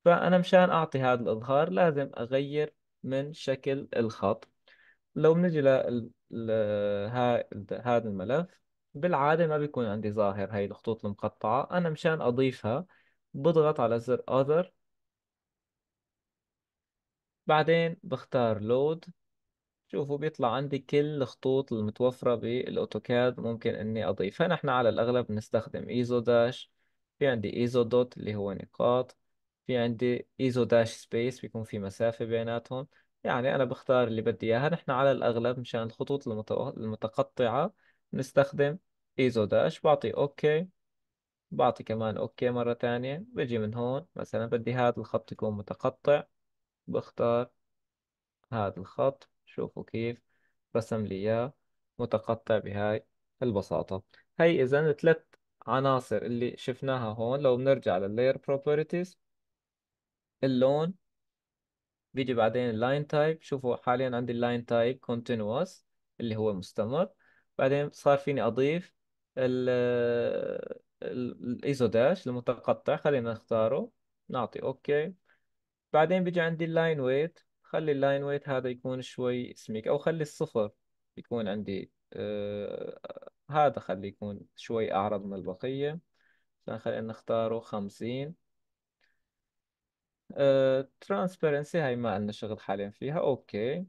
فأنا مشان أعطي هذا الإظهار لازم أغير من شكل الخط لو بنجي لهذا الملف بالعادة ما بيكون عندي ظاهر هاي الخطوط المقطعة أنا مشان أضيفها بضغط على زر Other بعدين بختار Load شوفوا بيطلع عندي كل الخطوط المتوفرة بالأوتوكاد ممكن إني أضيفها نحن على الأغلب بنستخدم إيزو داش في عندي إيزو دوت اللي هو نقاط في عندي إيزو داش سبيس بيكون في مسافة بيناتهم يعني أنا بختار اللي بدي إياها نحن على الأغلب مشان الخطوط المتو... المتقطعة بنستخدم إيزو داش بعطي أوكي بعطي كمان أوكي مرة تانية بجي من هون مثلا بدي هذا الخط يكون متقطع بختار هذا الخط شوفوا كيف رسم لي إياه متقطع بهاي البساطة هي إذا ثلاث عناصر اللي شفناها هون لو بنرجع لللاير بروبرتيز اللون بيجي بعدين اللاين تايب شوفوا حاليا عندي اللاين تايب continuous اللي هو مستمر بعدين صار فيني أضيف الايزو داش المتقطع خلينا نختاره نعطي اوكي بعدين بيجي عندي اللاين ويت خلي اللاين ويت هذا يكون شوي سميك او خلي الصفر يكون عندي آه هذا خلي يكون شوي اعرض من البقية فخلينا نختاره 50 ترانسبيرنسي آه، هاي ما عندنا شغل حاليا فيها اوكي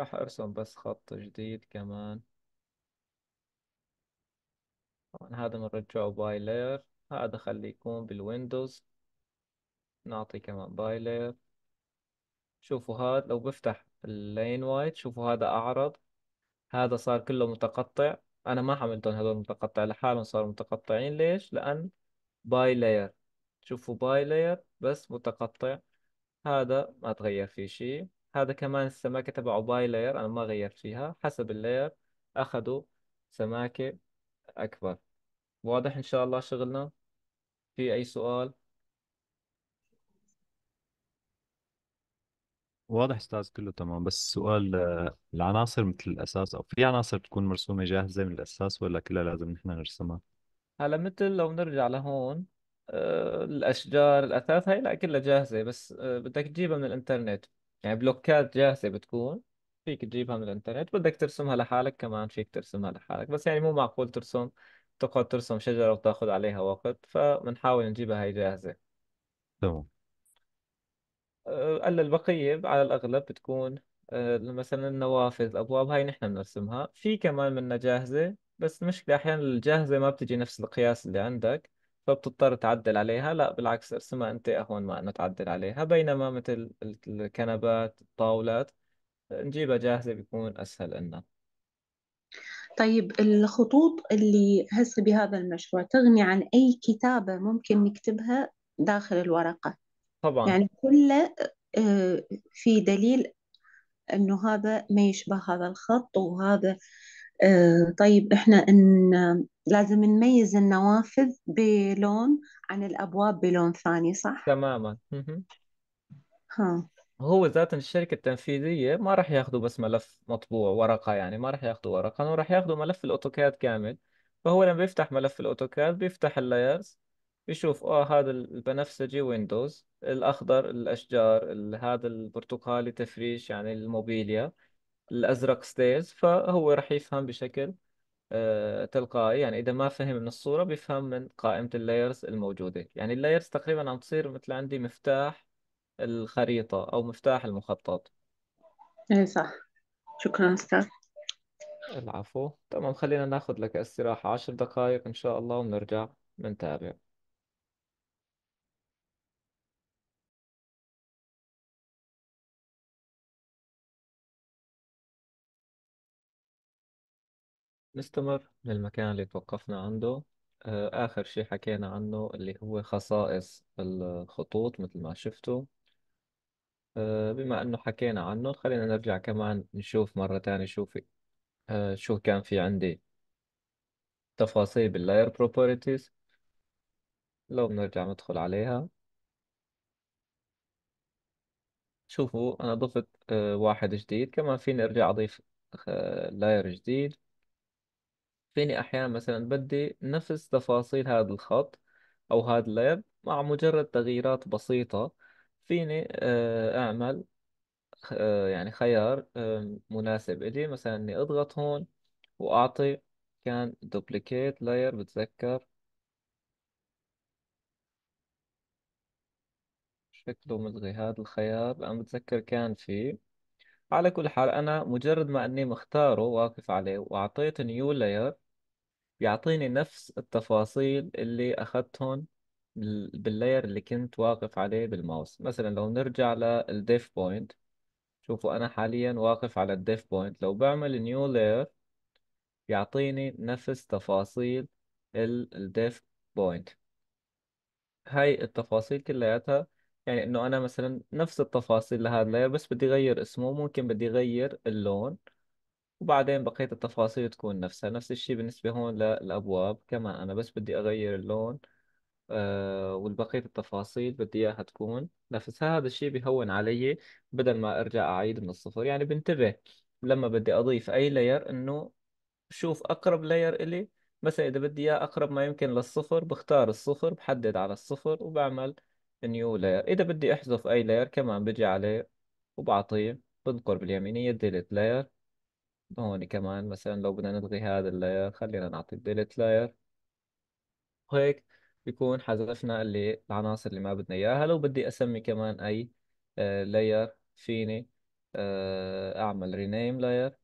راح ارسم بس خط جديد كمان طبعا هذا بنرجعه باي لاير هذا خليه يكون بالويندوز نعطي كمان باي لاير شوفوا هذا لو بفتح اللين وايت شوفوا هذا أعرض هذا صار كله متقطع أنا ما حملتهم هذول متقطع لحالهم صاروا متقطعين ليش؟ لأن باي لاير شوفوا باي لاير بس متقطع هذا ما تغير فيه شيء هذا كمان السماكة تبعه باي لاير أنا ما غيرت فيها حسب اللاير أخذوا سماكة أكبر واضح إن شاء الله شغلنا في أي سؤال واضح استاذ كله تمام بس سؤال آه، العناصر مثل الاساس او في عناصر بتكون مرسومه جاهزه من الاساس ولا كلها لازم نحن نرسمها هلا مثل لو نرجع لهون آه، الأشجار الأثاث هاي لا كلها جاهزة بس آه، بدك تجيبها من الإنترنت يعني بلوكات جاهزة بتكون فيك تجيبها من الإنترنت بدك ترسمها لحالك كمان فيك ترسمها لحالك بس يعني مو معقول ترسم تقعد ترسم شجرة وتاخذ عليها وقت فبنحاول نجيبها هاي جاهزة تمام آه، الا البقيه على الاغلب بتكون آه، مثلا النوافذ الابواب هاي نحن بنرسمها في كمان منها جاهزه بس المشكله احيانا الجاهزه ما بتجي نفس القياس اللي عندك فبتضطر تعدل عليها لا بالعكس ارسمها انت اهون ما انه تعدل عليها بينما مثل الكنبات الطاولات نجيبها جاهزه بيكون اسهل لنا طيب الخطوط اللي هسه بهذا المشروع تغني عن أي كتابة ممكن نكتبها داخل الورقة طبعا يعني كله آه، في دليل انه هذا ما يشبه هذا الخط وهذا آه، طيب احنا ان لازم نميز النوافذ بلون عن الابواب بلون ثاني صح؟ تماما ها هو ذات الشركة التنفيذية ما راح ياخذوا بس ملف مطبوع ورقة يعني ما راح ياخذوا ورقة هو راح ياخذوا ملف الأوتوكاد كامل فهو لما بيفتح ملف الأوتوكاد بيفتح اللايرز يشوف اه هذا البنفسجي ويندوز الاخضر الاشجار هذا البرتقالي تفريش يعني الموبيليا الازرق ستيز فهو راح يفهم بشكل آه، تلقائي يعني اذا ما فهم من الصوره بيفهم من قائمه اللايرز الموجوده يعني اللايرز تقريبا عم تصير مثل عندي مفتاح الخريطه او مفتاح المخطط ايه صح شكرا أستاذ العفو تمام خلينا ناخذ لك استراحه عشر دقائق ان شاء الله ونرجع بنتابع نستمر المكان اللي توقفنا عنده آه، آخر شيء حكينا عنه اللي هو خصائص الخطوط مثل ما شفتوا آه، بما أنه حكينا عنه خلينا نرجع كمان نشوف مرة تانية شو في آه، شو كان في عندي تفاصيل باللاير بروبرتيز لو بنرجع ندخل عليها شوفوا أنا ضفت آه، واحد جديد كمان فيني أرجع أضيف لاير آه، جديد فيني أحيانا مثلا بدي نفس تفاصيل هذا الخط أو هذا اليد مع مجرد تغييرات بسيطة فيني آه، أعمل آه، يعني خيار مناسب إلي مثلا إني أضغط هون وأعطي كان دوبليكيت لاير بتذكر شكله ملغي هذا الخيار أنا بتذكر كان فيه على كل حال أنا مجرد ما أني مختاره واقف عليه وأعطيت نيو لاير بيعطيني نفس التفاصيل اللي أخذتهم باللاير اللي كنت واقف عليه بالماوس مثلا لو نرجع للديف بوينت شوفوا أنا حاليا واقف على الديف بوينت لو بعمل نيو لاير بيعطيني نفس تفاصيل الديف بوينت هاي التفاصيل كلياتها يعني انه انا مثلا نفس التفاصيل لهذا اللاير بس بدي اغير اسمه ممكن بدي اغير اللون وبعدين بقية التفاصيل تكون نفسها نفس الشيء بالنسبة هون للأبواب كمان أنا بس بدي أغير اللون آه والبقية التفاصيل بدي إياها تكون نفسها هذا الشيء بيهون علي بدل ما أرجع أعيد من الصفر يعني بنتبه لما بدي أضيف أي لاير إنه شوف أقرب لاير إلي مثلا إذا بدي إياه أقرب ما يمكن للصفر بختار الصفر بحدد على الصفر وبعمل نيو لاير إذا بدي أحذف أي لاير كمان بجي عليه وبعطيه بنقر باليمينية ديليت لاير هون يعني كمان مثلا لو بدنا نلغي هذا اللاير خلينا نعطي الديليت لاير وهيك بيكون حذفنا اللي العناصر اللي ما بدنا اياها لو بدي اسمي كمان اي لاير آه، فيني آه، اعمل رينيم لاير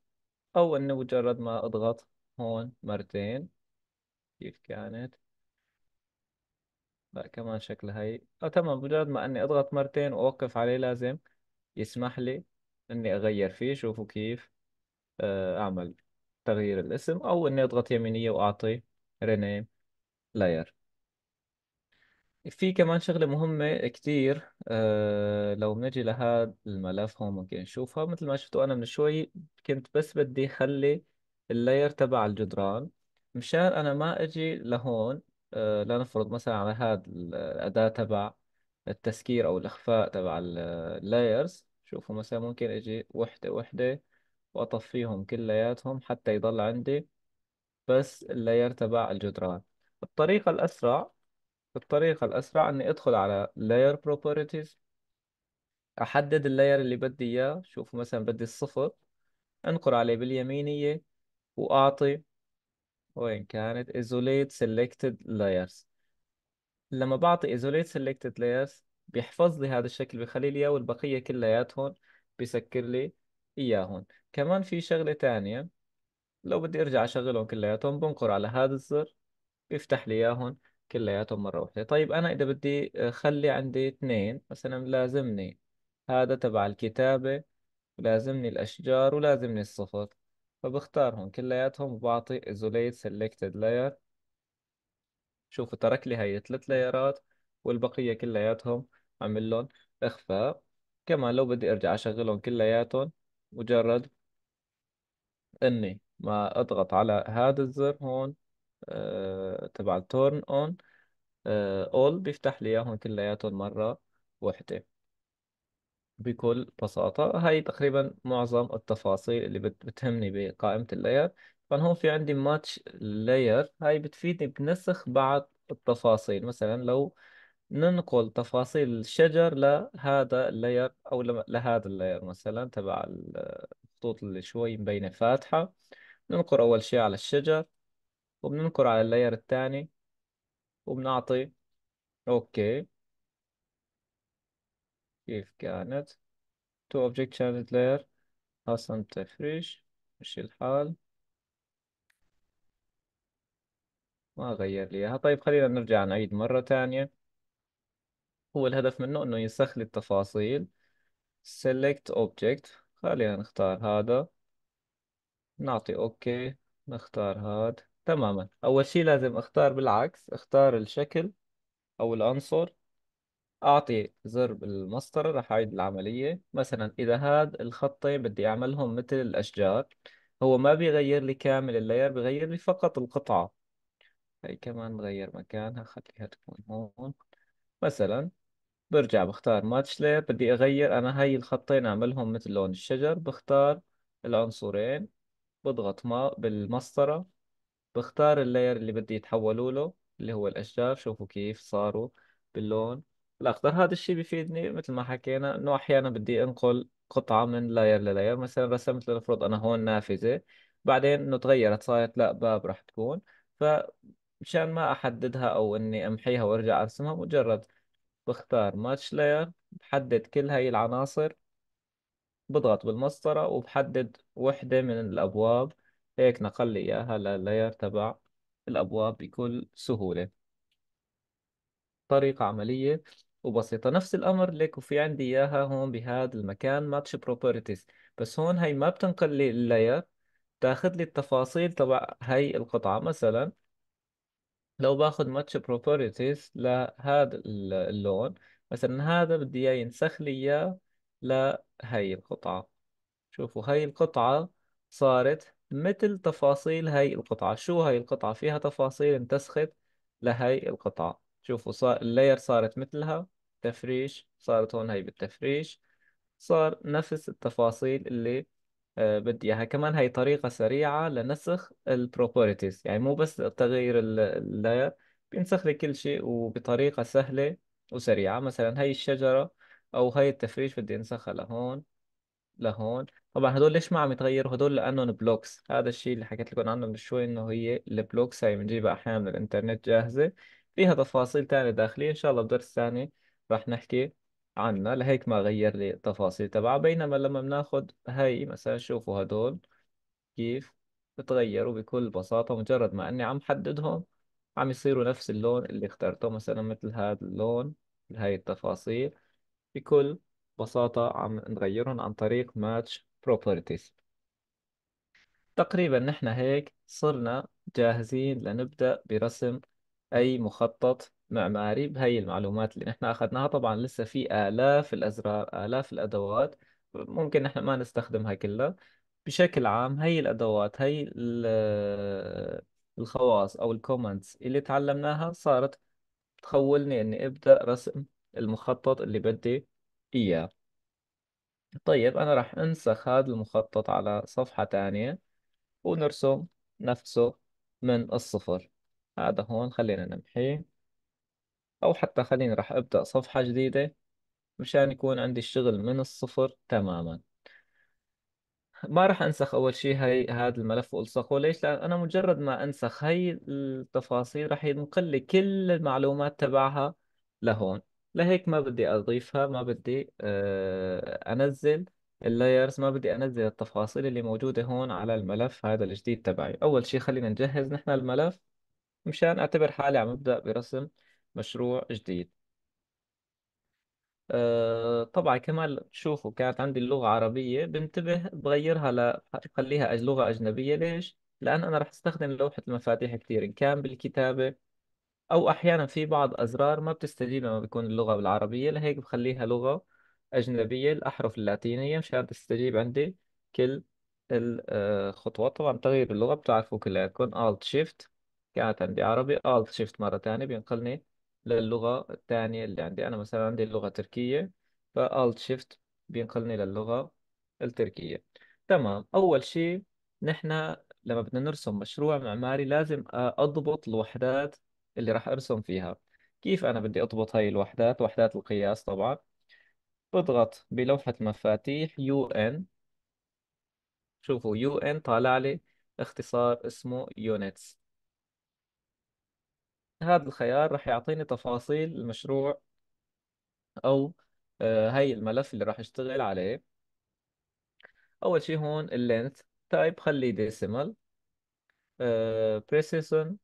او انه مجرد ما اضغط هون مرتين كيف كانت لا كمان شكلها هي اه تمام مجرد ما اني اضغط مرتين واوقف عليه لازم يسمح لي اني اغير فيه شوفوا كيف آه، أعمل تغيير الاسم أو إني أضغط يمينية وأعطي رينيم لاير في كمان شغلة مهمة كتير أه لو بنجي لهذا الملف هون ممكن نشوفها مثل ما شفتوا أنا من شوي كنت بس بدي خلي اللاير تبع الجدران مشان أنا ما أجي لهون أه لنفرض مثلا على هذا الأداة تبع التسكير أو الإخفاء تبع اللايرز شوفوا مثلا ممكن أجي وحدة وحدة وأطفيهم كلياتهم حتى يضل عندي بس اللاير تبع الجدران الطريقة الأسرع الطريقة الأسرع إني أدخل على layer properties أحدد اللاير اللي بدي إياه شوف مثلا بدي الصفر أنقر عليه باليمينية وأعطي وين كانت isolate selected layers لما بعطي isolate selected layers بيحفظ لي هذا الشكل بيخلي لي اياه والبقية كلياتهم بيسكر لي اياهم كمان في شغلة تانية لو بدي أرجع أشغلهم كلياتهم بنقر على هذا الزر بيفتح لي اياهم كلياتهم مرة واحدة طيب أنا إذا بدي أخلي عندي اثنين مثلا لازمني هذا تبع الكتابة ولازمني الأشجار ولازمني الصفر فبختارهم كلياتهم وبعطي ازوليت سيلكتد لاير شوفوا ترك لي هاي الثلاث لايرات والبقية كلياتهم عمل لهم إخفاء كمان لو بدي أرجع أشغلهم كلياتهم مجرد اني ما اضغط على هذا الزر هون آه، تبع التورن اون اول بيفتح لي اياهم كلياتهم مرة واحدة بكل بساطة هاي تقريبا معظم التفاصيل اللي بت- بتهمني بقائمة اللاير طبعا هون في عندي ماتش لاير هاي بتفيدني بنسخ بعض التفاصيل مثلا لو ننقل تفاصيل الشجر لهذا اللاير او لهذا اللاير مثلا تبع الخطوط اللي شوي مبينه فاتحه ننقر اول شيء على الشجر وبننقر على اللاير الثاني وبنعطي اوكي كيف كانت تو اوبجكت شانت لاير حسن تفريش مش الحال ما غير لي اياها طيب خلينا نرجع نعيد مرة ثانية هو الهدف منه انه ينسخ لي التفاصيل select object خلينا نختار هذا نعطي اوكي نختار هذا تماما اول شيء لازم اختار بالعكس اختار الشكل او العنصر اعطي زر بالمسطرة رح اعيد العملية مثلا اذا هاد الخطين بدي اعملهم مثل الاشجار هو ما بيغير لي كامل اللاير بيغير لي فقط القطعة هي كمان نغير مكانها خليها تكون هون مثلا برجع بختار ماتش لير بدي اغير انا هاي الخطين اعملهم مثل لون الشجر بختار العنصرين بضغط ما بالمسطرة بختار اللاير اللي بدي يتحولوا له اللي هو الاشجار شوفوا كيف صاروا باللون الاخضر هذا الشيء بيفيدني مثل ما حكينا انه احيانا بدي انقل قطعة من لاير للاير مثلا رسمت لنفرض انا هون نافذة بعدين انه تغيرت صارت لا باب راح تكون فمشان ما احددها او اني امحيها وارجع ارسمها مجرد بختار ماتش لاير بحدد كل هاي العناصر بضغط بالمسطرة وبحدد وحدة من الأبواب هيك نقل لي إياها لللاير تبع الأبواب بكل سهولة طريقة عملية وبسيطة نفس الأمر لك وفي عندي إياها هون بهذا المكان ماتش بروبرتيز بس هون هي ما بتنقل لي اللاير تاخذ لي التفاصيل تبع هاي القطعة مثلا لو باخذ ماتش بروبرتيز لهذا اللون مثلا هذا بدي اياه ينسخ لي اياه لهي القطعة شوفوا هاي القطعة صارت مثل تفاصيل هاي القطعة شو هاي القطعة فيها تفاصيل انتسخت لهاي القطعة شوفوا صار اللاير صارت مثلها تفريش صارت هون هاي بالتفريش صار نفس التفاصيل اللي آه، بدي اياها كمان هي طريقة سريعة لنسخ البروبرتيز يعني مو بس تغيير اللاير بينسخ لي كل شيء وبطريقة سهلة وسريعة مثلا هي الشجرة او هي التفريش بدي انسخها لهون لهون طبعا هدول ليش ما عم يتغيروا هدول لانهم بلوكس هذا الشيء اللي حكيت لكم عنه من شوي انه هي البلوكس هاي بنجيبها احيانا من الانترنت جاهزة فيها تفاصيل تانية داخلية ان شاء الله بدرس ثاني رح نحكي عنا لهيك ما غير لي التفاصيل تبعها بينما لما بناخد هاي مثلا شوفوا هدول كيف بتغيروا بكل بساطة مجرد ما أني عم حددهم عم يصيروا نفس اللون اللي اخترته مثلا مثل هذا اللون لهي التفاصيل بكل بساطة عم نغيرهم عن طريق match properties تقريبا نحن هيك صرنا جاهزين لنبدأ برسم أي مخطط معماري بهي المعلومات اللي نحن أخذناها طبعا لسه في آلاف الأزرار آلاف الأدوات ممكن نحن ما نستخدمها كلها بشكل عام هي الأدوات هي آه، الخواص أو الكومنتس اللي تعلمناها صارت تخولني إني أبدأ رسم المخطط اللي بدي إياه طيب أنا راح أنسخ هذا المخطط على صفحة تانية ونرسم نفسه من الصفر هذا هون خلينا نمحيه أو حتى خليني راح أبدأ صفحة جديدة مشان يكون عندي الشغل من الصفر تماما ما راح أنسخ أول شيء هاي هذا الملف وألصقه ليش؟ لأن أنا مجرد ما أنسخ هاي التفاصيل راح ينقل لي كل المعلومات تبعها لهون لهيك ما بدي أضيفها ما بدي آه، أنزل اللايرز ما بدي أنزل التفاصيل اللي موجودة هون على الملف هذا الجديد تبعي أول شيء خلينا نجهز نحن الملف مشان أعتبر حالي عم أبدأ برسم مشروع جديد أه طبعا كمان تشوفوا كانت عندي اللغة عربية بنتبه بغيرها ل بخليها لغة أجنبية ليش؟ لأن أنا راح استخدم لوحة المفاتيح كثير إن كان بالكتابة أو أحيانا في بعض أزرار ما بتستجيب لما بتكون اللغة بالعربية لهيك بخليها لغة أجنبية الأحرف اللاتينية مشان تستجيب عندي كل الخطوات آه، طبعا تغيير اللغة بتعرفوا كلياتكم Alt Shift كانت عندي عربي Alt Shift مرة تانية بينقلني للغة الثانية اللي عندي أنا مثلا عندي اللغة تركية فالت شيفت بينقلني للغة التركية تمام أول شيء نحن لما بدنا نرسم مشروع معماري لازم أضبط الوحدات اللي راح أرسم فيها كيف أنا بدي أضبط هاي الوحدات وحدات القياس طبعا بضغط بلوحة مفاتيح يو ان شوفوا يو ان طالع لي اختصار اسمه يونتس هذا الخيار راح يعطيني تفاصيل المشروع او آه، هاي الملف اللي راح اشتغل عليه اول شيء هون اللينث تايب خليه ديسيمال آه، بريسيسون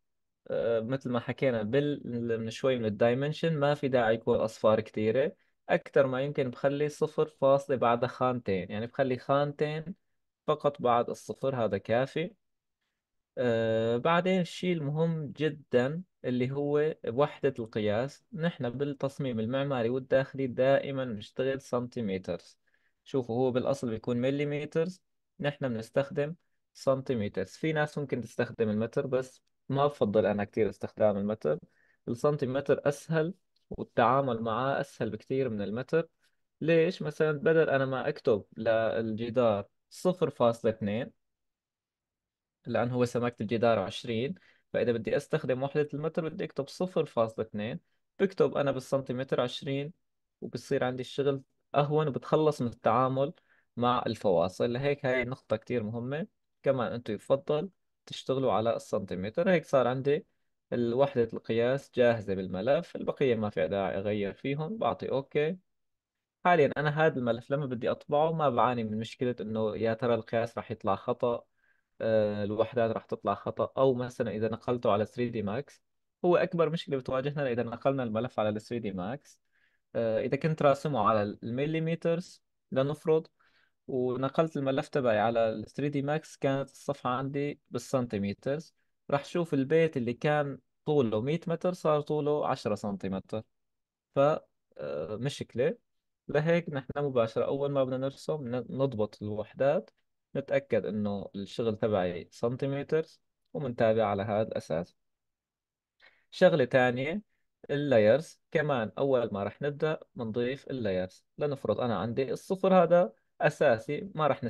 آه، مثل ما حكينا بال من شوي من الدايمنشن ما في داعي يكون اصفار كثيره اكثر ما يمكن بخلي صفر فاصلة بعدها خانتين يعني بخلي خانتين فقط بعد الصفر هذا كافي آه بعدين الشيء المهم جدا اللي هو وحدة القياس نحن بالتصميم المعماري والداخلي دائما نشتغل سنتيمتر شوفوا هو بالأصل بيكون مليمتر نحن بنستخدم سنتيمتر في ناس ممكن تستخدم المتر بس ما بفضل أنا كتير استخدام المتر السنتيمتر أسهل والتعامل معاه أسهل بكتير من المتر ليش مثلا بدل أنا ما أكتب للجدار صفر فاصلة لأن هو سماكة الجدار عشرين فإذا بدي أستخدم وحدة المتر بدي أكتب صفر فاصلة اتنين بكتب أنا بالسنتيمتر عشرين وبصير عندي الشغل أهون وبتخلص من التعامل مع الفواصل لهيك هاي نقطة كتير مهمة كمان أنتم يفضل تشتغلوا على السنتيمتر هيك صار عندي الوحدة القياس جاهزة بالملف البقية ما في داعي أغير فيهم بعطي أوكي حاليا أنا هذا الملف لما بدي أطبعه ما بعاني من مشكلة إنه يا ترى القياس رح يطلع خطأ آه، الوحدات راح تطلع خطأ أو مثلا إذا نقلته على 3 دي ماكس هو أكبر مشكلة بتواجهنا إذا نقلنا الملف على 3 دي ماكس إذا كنت راسمه على المليمتر لنفرض ونقلت الملف تبعي على 3 دي ماكس كانت الصفحة عندي بالسنتيمتر راح شوف البيت اللي كان طوله 100 متر صار طوله 10 سنتيمتر ف آه، مشكلة لهيك نحن مباشرة أول ما بدنا نرسم نضبط الوحدات نتأكد إنه الشغل تبعي سنتيمتر ومنتابع على هذا الأساس شغلة تانية اللايرز كمان أول ما رح نبدأ بنضيف اللايرز لنفرض أنا عندي الصفر هذا أساسي ما رح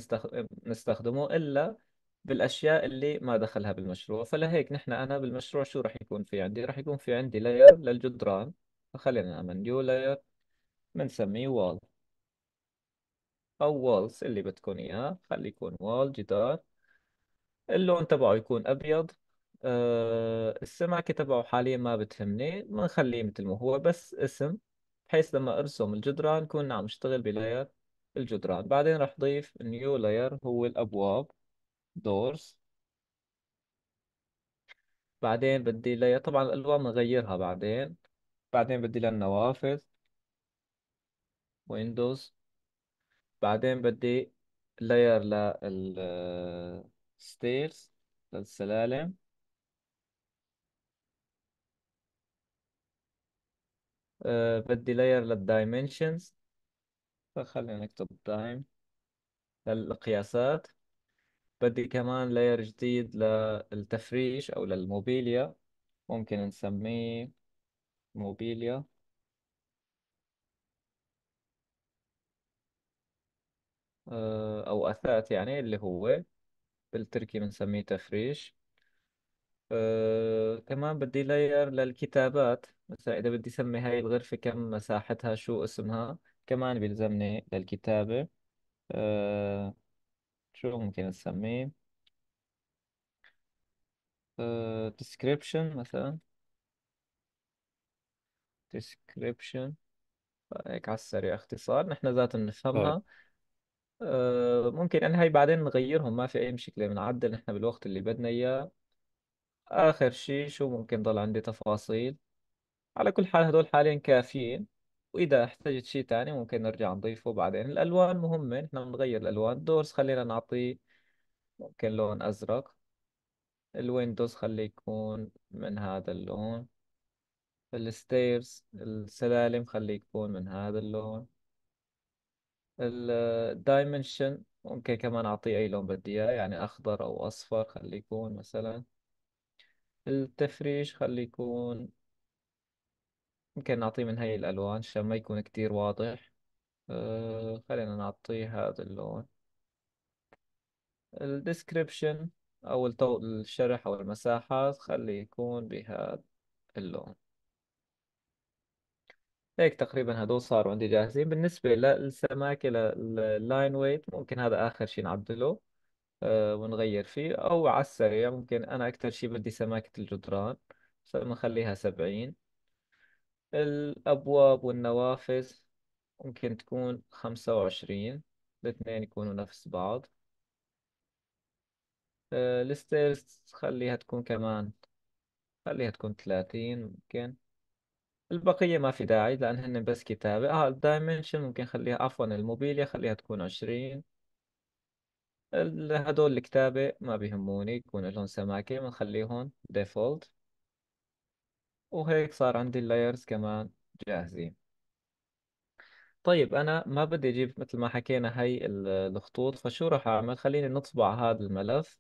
نستخدمه إلا بالأشياء اللي ما دخلها بالمشروع فلهيك نحن أنا بالمشروع شو رح يكون في عندي رح يكون في عندي لاير للجدران فخلينا نعمل نيو لاير بنسميه وول او والز اللي بدكم اياه خلي يكون وول جدار اللون تبعه يكون ابيض أه السماكة تبعه حاليا ما بتهمني نخليه مثل ما هو بس اسم بحيث لما ارسم الجدران كون عم اشتغل بلاير الجدران بعدين رح ضيف نيو لاير هو الابواب دورز بعدين بدي لاير طبعا الالوان بنغيرها بعدين بعدين بدي للنوافذ ويندوز بعدين بدي لاير للستيرز للسلالم أه بدي لاير للدايمنشنز فخلينا نكتب دايم للقياسات بدي كمان لاير جديد للتفريش او للموبيليا ممكن نسميه موبيليا آه، أو أثاث يعني اللي هو بالتركي بنسميه تفريش آه، كمان بدي لاير للكتابات مثلا إذا بدي أسمي هاي الغرفة كم مساحتها شو اسمها كمان بيلزمني للكتابة آه، شو ممكن نسميه آه، description مثلا description هيك على السريع اختصار نحن ذات طيب بنفهمها آه، ممكن ممكن انهي يعني بعدين نغيرهم ما في اي مشكلة بنعدل نحن بالوقت اللي بدنا اياه اخر شيء شو ممكن ضل عندي تفاصيل على كل حال هدول حاليا كافيين واذا احتجت شيء تاني ممكن نرجع نضيفه بعدين الالوان مهمة نحن بنغير الالوان الدورز خلينا نعطيه ممكن لون ازرق الويندوز خلي يكون من هذا اللون الستيرز السلالم خلي يكون من هذا اللون الدايمنشن ممكن كمان أعطيه أي لون بدي إياه يعني أخضر أو أصفر خلي يكون مثلا التفريش خلي يكون ممكن نعطيه من هاي الألوان عشان ما يكون كتير واضح أه خلينا نعطيه هذا اللون الديسكريبشن أو الشرح أو المساحات خلي يكون بهذا اللون هيك تقريبا هدول صاروا عندي جاهزين بالنسبة للسماكة لللاين ويت ممكن هذا آخر شيء نعدله آه، ونغير فيه أو على السريع ممكن أنا أكثر شيء بدي سماكة الجدران فبنخليها سبعين الأبواب والنوافذ ممكن تكون خمسة وعشرين الاثنين يكونوا نفس بعض آه، الستيرز خليها تكون كمان خليها تكون ثلاثين ممكن البقية ما في داعي لأن هن بس كتابة اه الدايمنشن ممكن خليها عفوا الموبيليا خليها تكون عشرين هدول الكتابة ما بيهموني يكون لهم سماكة بنخليهم ديفولت وهيك صار عندي اللايرز كمان جاهزين طيب أنا ما بدي أجيب مثل ما حكينا هي الخطوط فشو راح أعمل خليني نطبع هذا الملف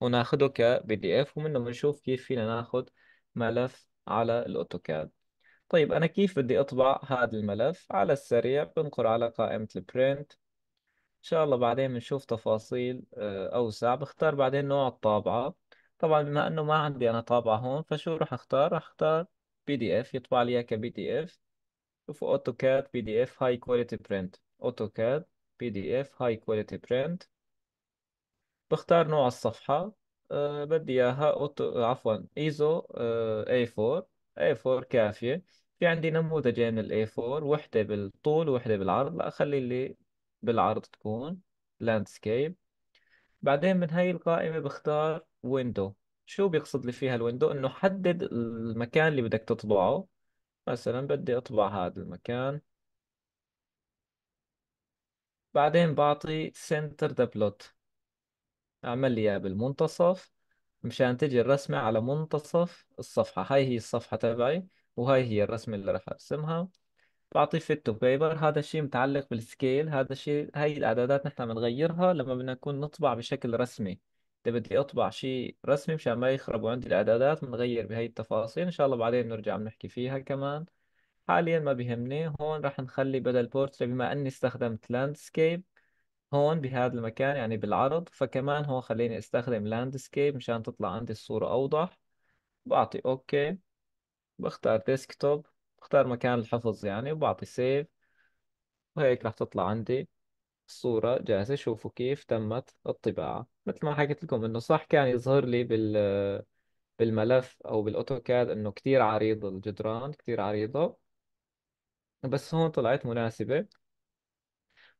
وناخده كبي دي اف ومنه بنشوف كيف فينا ناخد ملف على الأوتوكاد طيب أنا كيف بدي أطبع هذا الملف على السريع بنقر على قائمة البرنت إن شاء الله بعدين بنشوف تفاصيل آه، أوسع بختار بعدين نوع الطابعة طبعا بما إنه ما عندي أنا طابعة هون فشو رح أختار رح أختار بي دي إف يطبع لي إياه كبي دي إف شوفوا أوتوكاد بي دي إف هاي كواليتي برنت أوتوكاد بي دي إف هاي كواليتي برنت بختار نوع الصفحة أه بدي إياها أوتو عفوا إيزو أه A4 A4 كافية في عندي نموذجين من ال A4 وحدة بالطول وحدة بالعرض لا أخلي اللي بالعرض تكون لاندسكيب بعدين من هاي القائمة بختار ويندو شو بيقصد لي فيها الويندو إنه حدد المكان اللي بدك تطبعه مثلا بدي أطبع هذا المكان بعدين بعطي سنتر ذا بلوت أعمل لي إياه بالمنتصف مشان تجي الرسمة على منتصف الصفحة هاي هي الصفحة تبعي وهاي هي الرسمة اللي راح ارسمها بعطيه فيت تو بيبر هذا الشيء متعلق بالسكيل هذا الشيء هاي الاعدادات نحن بنغيرها لما بدنا نكون نطبع بشكل رسمي اذا بدي اطبع شيء رسمي مشان ما يخربوا عندي الاعدادات بنغير بهي التفاصيل ان شاء الله بعدين بنرجع بنحكي فيها كمان حاليا ما بيهمني هون راح نخلي بدل بورتري بما اني استخدمت لاندسكيب هون بهذا المكان يعني بالعرض فكمان هون خليني استخدم لاندسكيب مشان تطلع عندي الصورة أوضح بعطي أوكي بختار ديسكتوب بختار مكان الحفظ يعني وبعطي سيف وهيك راح تطلع عندي الصورة جاهزة شوفوا كيف تمت الطباعة مثل ما حكيت لكم إنه صح كان يظهر لي بال بالملف أو بالأوتوكاد إنه كتير عريض الجدران كتير عريضة بس هون طلعت مناسبة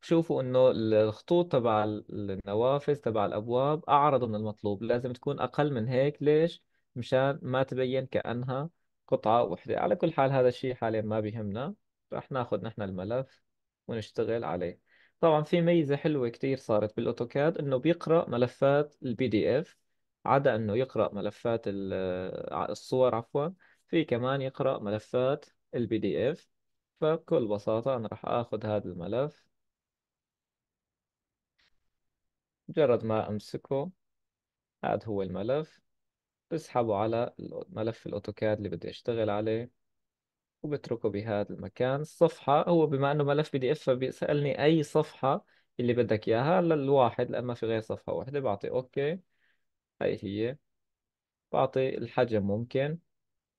شوفوا انه الخطوط تبع النوافذ تبع الابواب اعرض من المطلوب لازم تكون اقل من هيك ليش مشان ما تبين كانها قطعه وحده على كل حال هذا الشيء حاليا ما بيهمنا راح ناخذ نحن الملف ونشتغل عليه طبعا في ميزه حلوه كثير صارت بالاوتوكاد انه بيقرا ملفات البي دي اف عدا انه يقرا ملفات الصور عفوا في كمان يقرا ملفات البي دي اف فبكل بساطه انا راح اخذ هذا الملف مجرد ما أمسكه هذا هو الملف بسحبه على ملف الأوتوكاد اللي بدي أشتغل عليه وبتركه بهذا المكان الصفحة هو بما أنه ملف بي دي إف فبيسألني أي صفحة اللي بدك إياها للواحد لأن ما في غير صفحة واحدة بعطي أوكي هاي هي بعطي الحجم ممكن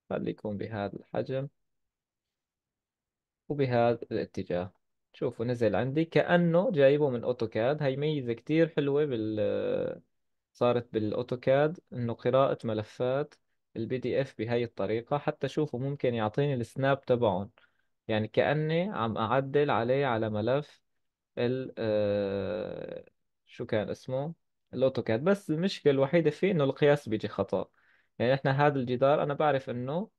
خلي يكون بهذا الحجم وبهذا الاتجاه شوفوا نزل عندي كأنه جايبه من أوتوكاد هاي ميزة كتير حلوة بال صارت بالأوتوكاد إنه قراءة ملفات البي دي إف بهاي الطريقة حتى شوفوا ممكن يعطيني السناب تبعهم يعني كأني عم أعدل عليه على ملف ال آه، شو كان اسمه الأوتوكاد بس المشكلة الوحيدة فيه إنه القياس بيجي خطأ يعني إحنا هذا الجدار أنا بعرف إنه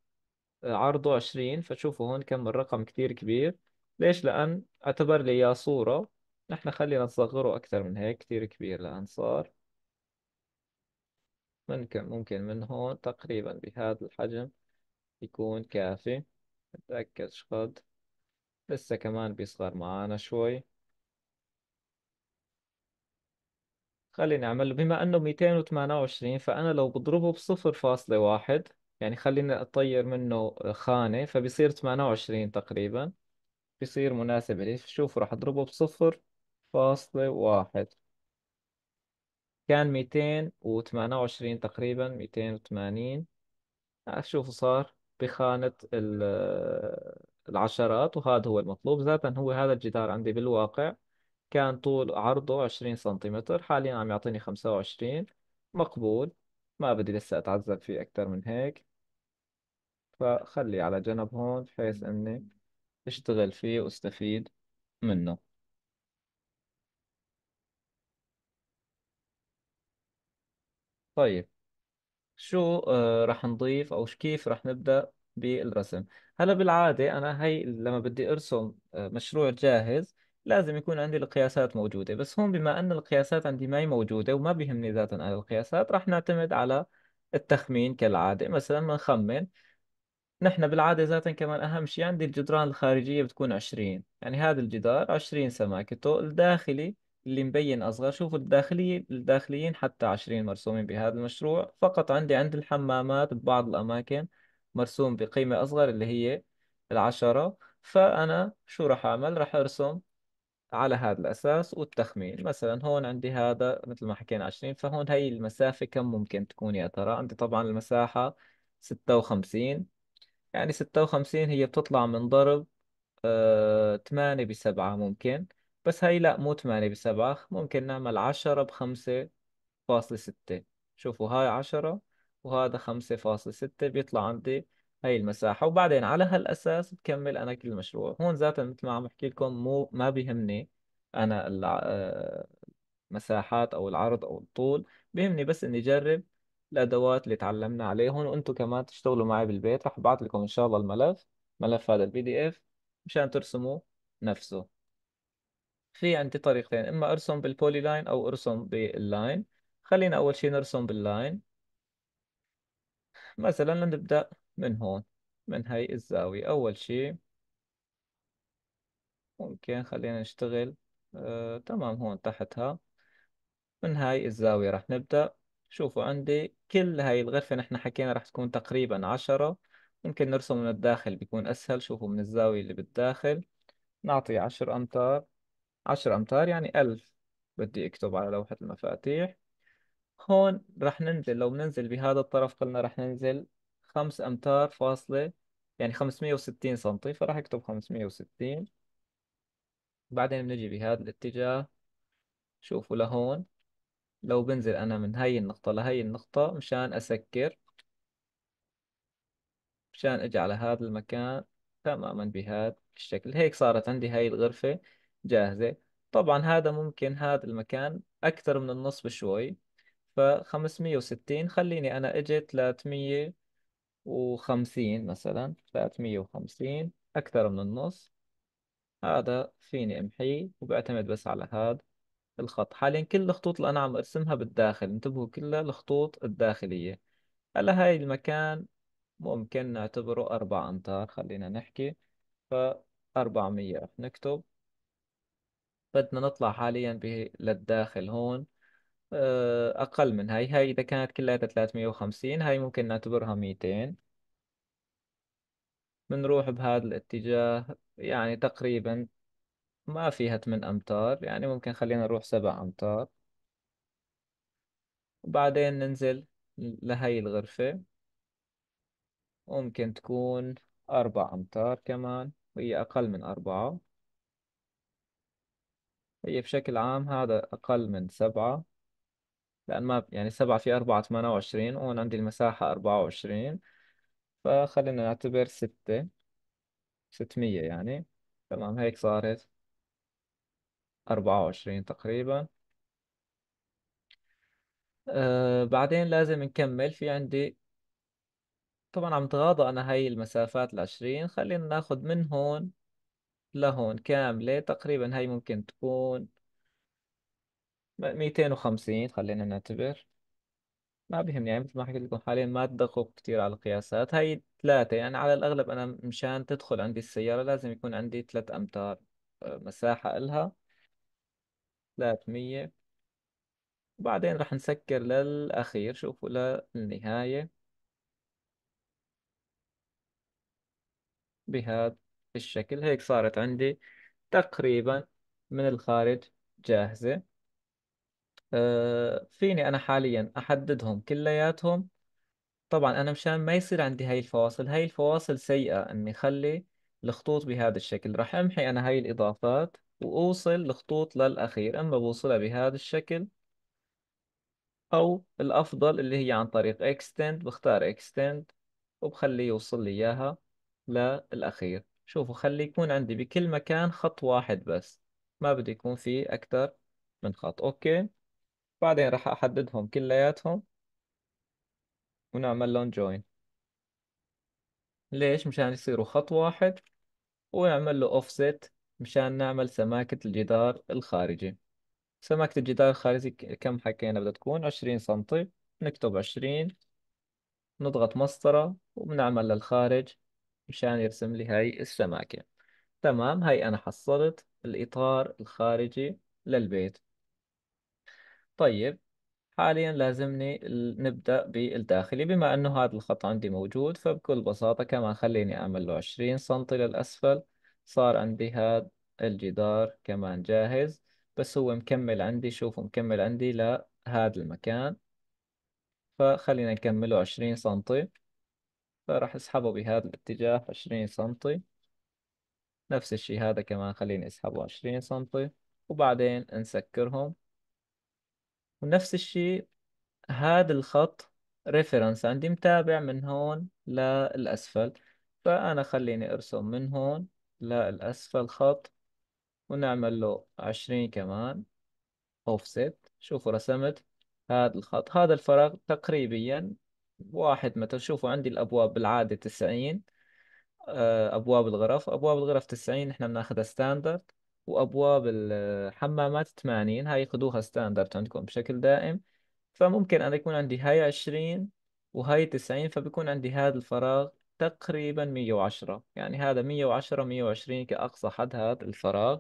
آه، عرضه 20 فشوفوا هون كم الرقم كتير كبير ليش؟ لأن اعتبر لي إياه صورة نحن خلينا نصغره أكثر من هيك كثير كبير لأن صار ممكن ممكن من هون تقريبا بهذا الحجم يكون كافي نتأكد شقد لسه كمان بيصغر معانا شوي خليني أعمل بما أنه 228 فأنا لو بضربه بصفر فاصلة واحد يعني خليني أطير منه خانة فبيصير 28 تقريبا بيصير مناسب لي شوف راح أضربه بصفر فاصلة واحد كان ميتين وثمانية وعشرين تقريبا ميتين وثمانين آه، شوفوا صار بخانة آه، العشرات وهذا هو المطلوب ذاتا هو هذا الجدار عندي بالواقع كان طول عرضه عشرين سنتيمتر حاليا عم يعطيني خمسة وعشرين مقبول ما بدي لسه أتعذب فيه اكتر من هيك فخلي على جنب هون بحيث إني اشتغل فيه واستفيد منه طيب شو آه، رح نضيف او كيف رح نبدأ بالرسم هلا بالعادة انا هي لما بدي ارسم آه، مشروع جاهز لازم يكون عندي القياسات موجودة بس هون بما ان القياسات عندي ما هي موجودة وما بيهمني ذاتا على القياسات رح نعتمد على التخمين كالعادة مثلا بنخمن نحن بالعادة ذاتا كمان أهم شيء عندي الجدران الخارجية بتكون عشرين يعني هذا الجدار عشرين سماكته الداخلي اللي مبين أصغر شوفوا الداخلية الداخليين حتى عشرين مرسومين بهذا المشروع فقط عندي عند الحمامات ببعض الأماكن مرسوم بقيمة أصغر اللي هي العشرة فأنا شو راح أعمل راح أرسم على هذا الأساس والتخمين مثلا هون عندي هذا مثل ما حكينا عشرين فهون هي المسافة كم ممكن تكون يا ترى عندي طبعا المساحة ستة وخمسين يعني ستة وخمسين هي بتطلع من ضرب آه، تمانية بسبعة ممكن بس هاي لا مو تمانية بسبعة ممكن نعمل عشرة بخمسة فاصلة ستة شوفوا هاي عشرة وهذا خمسة فاصلة ستة بيطلع عندي هاي المساحة وبعدين على هالأساس بكمل أنا كل المشروع هون ذاتا مثل ما عم بحكي لكم مو ما بيهمني أنا المساحات آه، أو العرض أو الطول بيهمني بس إني أجرب الادوات اللي تعلمنا عليهم وانتم كمان تشتغلوا معي بالبيت رح ابعث لكم ان شاء الله الملف ملف هذا البي دي اف مشان ترسموا نفسه في عندي طريقتين اما ارسم بالبولي لاين او ارسم باللاين خلينا اول شيء نرسم باللاين مثلا نبدا من هون من هاي الزاويه اول شيء ممكن خلينا نشتغل آه، تمام هون تحتها من هاي الزاوية رح نبدأ شوفوا عندي كل هاي الغرفة نحن حكينا رح تكون تقريبا عشرة ممكن نرسم من الداخل بيكون أسهل شوفوا من الزاوية اللي بالداخل نعطي عشر أمتار عشر أمتار يعني ألف بدي أكتب على لوحة المفاتيح هون رح ننزل لو بننزل بهذا الطرف قلنا رح ننزل خمس أمتار فاصلة يعني خمسمية وستين سنتي فراح أكتب خمسمية وستين بعدين بنجي بهذا الاتجاه شوفوا لهون لو بنزل أنا من هاي النقطة لهاي النقطة مشان أسكر مشان أجي على هذا المكان تماما بهذا الشكل هيك صارت عندي هاي الغرفة جاهزة طبعا هذا ممكن هذا المكان أكثر من النص بشوي فخمسمية وستين خليني أنا أجي ثلاثمية وخمسين مثلا ثلاثمية وخمسين أكثر من النص هذا فيني أمحيه وبعتمد بس على هذا الخط حاليا كل الخطوط اللي أنا عم أرسمها بالداخل انتبهوا كلها الخطوط الداخلية هلا هاي المكان ممكن نعتبره أربع أمتار خلينا نحكي مية رح نكتب بدنا نطلع حاليا به للداخل هون آه، أقل من هاي هاي إذا كانت كلها 350 هاي ممكن نعتبرها 200 بنروح بهذا الاتجاه يعني تقريبا ما فيها 8 أمتار يعني ممكن خلينا نروح 7 أمتار وبعدين ننزل لهي الغرفة ممكن تكون 4 أمتار كمان وهي أقل من أربعة هي بشكل عام هذا أقل من سبعة لأن ما يعني سبعة في أربعة ثمانية وعشرين وهون عندي المساحة أربعة وعشرين فخلينا نعتبر ستة ستمية يعني تمام هيك صارت أربعة وعشرين تقريبا أه بعدين لازم نكمل في عندي طبعا عم تغاضى أنا هاي المسافات العشرين خلينا ناخد من هون لهون كاملة تقريبا هاي ممكن تكون ميتين وخمسين خلينا نعتبر ما بهم يعني مثل ما حكيت لكم حاليا ما تدقق كتير على القياسات هاي ثلاثة يعني على الأغلب أنا مشان تدخل عندي السيارة لازم يكون عندي ثلاث أمتار آه، مساحة إلها 300 وبعدين راح نسكر للأخير شوفوا للنهاية بهذا الشكل هيك صارت عندي تقريبا من الخارج جاهزة أه فيني أنا حاليا أحددهم كلياتهم طبعا أنا مشان ما يصير عندي هاي الفواصل هاي الفواصل سيئة أني خلي الخطوط بهذا الشكل راح أمحي أنا هاي الإضافات وأوصل الخطوط للأخير إما بوصلها بهذا الشكل أو الأفضل اللي هي عن طريق extend بختار extend وبخليه يوصل لي إياها للأخير شوفوا خلي يكون عندي بكل مكان خط واحد بس ما بده يكون في أكثر من خط أوكي بعدين راح أحددهم كلياتهم ونعمل لهم join ليش مشان يصيروا خط واحد ونعمل له offset مشان نعمل سماكة الجدار الخارجي سماكة الجدار الخارجي كم حكينا بدها تكون عشرين سنتي نكتب عشرين نضغط مسطرة وبنعمل للخارج مشان يرسم لي هاي السماكة تمام هاي أنا حصلت الإطار الخارجي للبيت طيب حاليا لازمني نبدأ بالداخلي بما أنه هذا الخط عندي موجود فبكل بساطة كمان خليني أعمل له عشرين سنتي للأسفل صار عندي هذا الجدار كمان جاهز بس هو مكمل عندي شوفوا مكمل عندي لهذا المكان فخلينا نكمله عشرين سنتي فراح اسحبه بهذا الاتجاه عشرين سنتي نفس الشي هذا كمان خليني اسحبه عشرين سنتي وبعدين نسكرهم ونفس الشي هذا الخط ريفرنس عندي متابع من هون للأسفل فأنا خليني أرسم من هون لا الأسفل خط ونعمل له عشرين كمان أوفست شوفوا رسمت هذا الخط هذا الفراغ تقريبيا واحد متر شوفوا عندي الأبواب بالعادة تسعين آه، أبواب الغرف أبواب الغرف تسعين إحنا بناخذها ستاندرد وأبواب الحمامات تمانين هاي خذوها ستاندرد عندكم بشكل دائم فممكن أنا يكون عندي هاي عشرين وهاي تسعين فبيكون عندي هذا الفراغ تقريبا 110 يعني هذا 110 120 كأقصى حد هذا الفراغ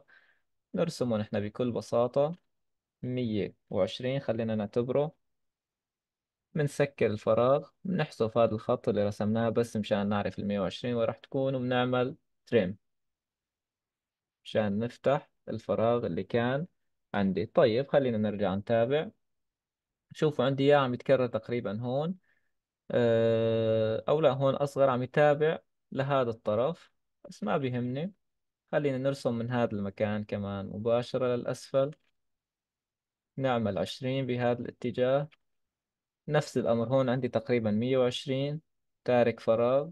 نرسمه نحن بكل بساطة 120 خلينا نعتبره بنسكر الفراغ بنحذف هذا الخط اللي رسمناه بس مشان نعرف ال 120 وين راح تكون وبنعمل تريم مشان نفتح الفراغ اللي كان عندي طيب خلينا نرجع نتابع شوفوا عندي اياه عم يتكرر تقريبا هون آه، أو لا هون أصغر عم يتابع لهذا الطرف بس ما بيهمني خلينا نرسم من هذا المكان كمان مباشرة للأسفل نعمل عشرين بهذا الاتجاه نفس الأمر هون عندي تقريبا مية وعشرين تارك فراغ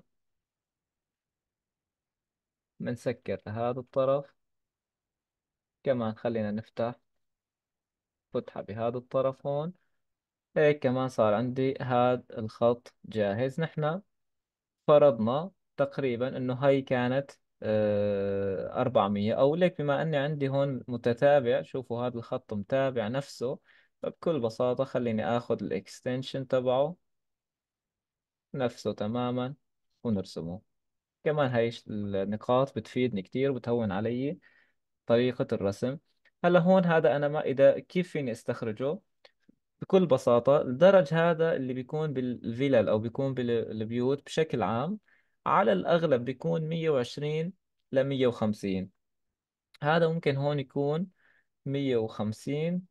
بنسكر لهذا الطرف كمان خلينا نفتح فتحة بهذا الطرف هون هيك إيه، كمان صار عندي هذا الخط جاهز نحن فرضنا تقريبا انه هاي كانت آه، 400 او ليك بما اني عندي هون متتابع شوفوا هذا الخط متابع نفسه فبكل بساطة خليني اخذ الاكستنشن تبعه نفسه تماما ونرسمه كمان هاي النقاط بتفيدني كتير وبتهون علي طريقة الرسم هلا هون هذا انا ما اذا كيف فيني استخرجه بكل بساطة الدرج هذا اللي بيكون بالفيلل أو بيكون بالبيوت بشكل عام على الأغلب بيكون 120 ل 150 هذا ممكن هون يكون 150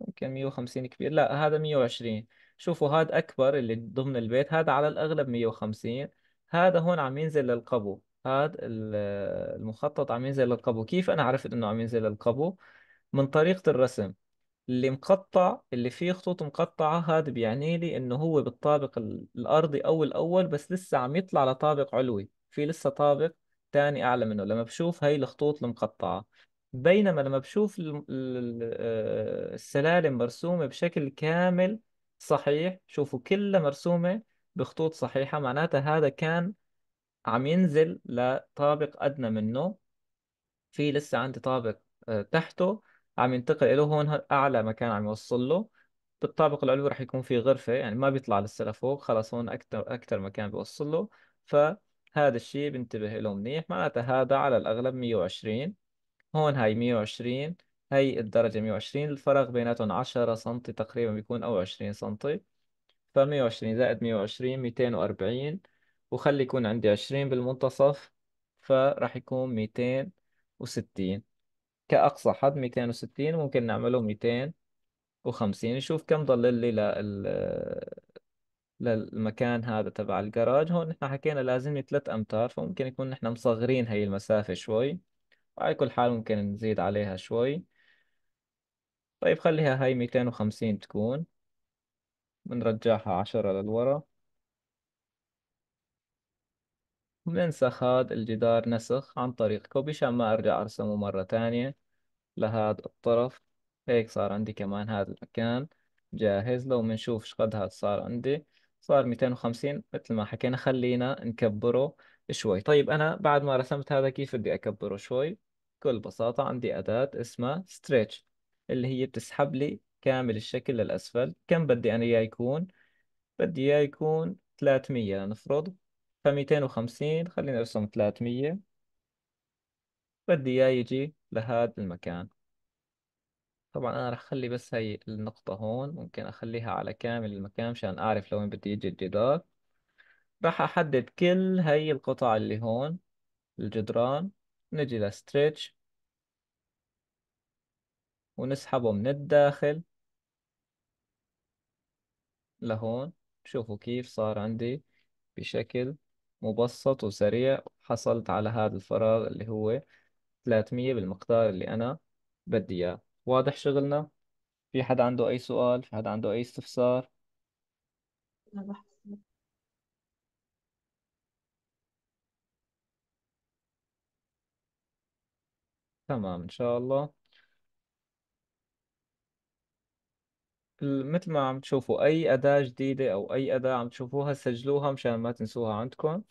ممكن 150 كبير لا هذا 120 شوفوا هذا أكبر اللي ضمن البيت هذا على الأغلب 150 هذا هون عم ينزل للقبو هذا المخطط عم ينزل للقبو كيف أنا عرفت إنه عم ينزل للقبو من طريقة الرسم اللي مقطع اللي فيه خطوط مقطعة هذا بيعني لي إنه هو بالطابق الأرضي أو الأول بس لسه عم يطلع لطابق علوي في لسه طابق تاني أعلى منه لما بشوف هاي الخطوط المقطعة بينما لما بشوف ال- آه، السلالم مرسومة بشكل كامل صحيح شوفوا كلها مرسومة بخطوط صحيحة معناتها هذا كان عم ينزل لطابق أدنى منه في لسه عندي طابق آه، تحته عم ينتقل له هون اعلى مكان عم يوصل له بالطابق العلوي راح يكون في غرفه يعني ما بيطلع لسه لفوق خلص هون اكثر اكثر مكان بيوصل له فهذا الشيء بنتبه له منيح معناته هذا على الاغلب 120 هون هاي 120 هاي الدرجة 120 الفرق بيناتهم 10 سم تقريبا بيكون أو 20 سم ف 120 زائد 120 240 وخلي يكون عندي 20 بالمنتصف فراح يكون 260 كأقصى حد 260 ممكن نعمله 250 نشوف كم ضل لي لل للمكان هذا تبع الجراج هون نحن حكينا لازم لي 3 امتار فممكن يكون نحن مصغرين هي المسافة شوي وعلى كل حال ممكن نزيد عليها شوي طيب خليها هاي 250 تكون بنرجعها 10 للورا وبنسخ هذا الجدار نسخ عن طريق كوبي عشان ما أرجع أرسمه مرة تانية لهذا الطرف هيك صار عندي كمان هذا المكان جاهز لو بنشوف ايش قد هذا صار عندي صار 250 مثل ما حكينا خلينا نكبره شوي طيب أنا بعد ما رسمت هذا كيف بدي أكبره شوي بكل بساطة عندي أداة اسمها ستريتش اللي هي بتسحب لي كامل الشكل للأسفل كم بدي أنا إياه يكون بدي إياه يكون 300 لنفرض فميتين وخمسين خليني أرسم ثلاثمية بدي إياه يجي لهذا المكان طبعا أنا رح أخلي بس هاي النقطة هون ممكن أخليها على كامل المكان مشان أعرف لوين بدي يجي الجدار راح أحدد كل هاي القطع اللي هون الجدران نجي لستريتش ونسحبه من الداخل لهون شوفوا كيف صار عندي بشكل مبسط وسريع حصلت على هذا الفراغ اللي هو 300 بالمقدار اللي أنا بدي إياه واضح شغلنا في حدا عنده أي سؤال في حدا عنده أي استفسار تمام إن شاء الله مثل ما عم تشوفوا أي أداة جديدة أو أي أداة عم تشوفوها سجلوها مشان ما تنسوها عندكم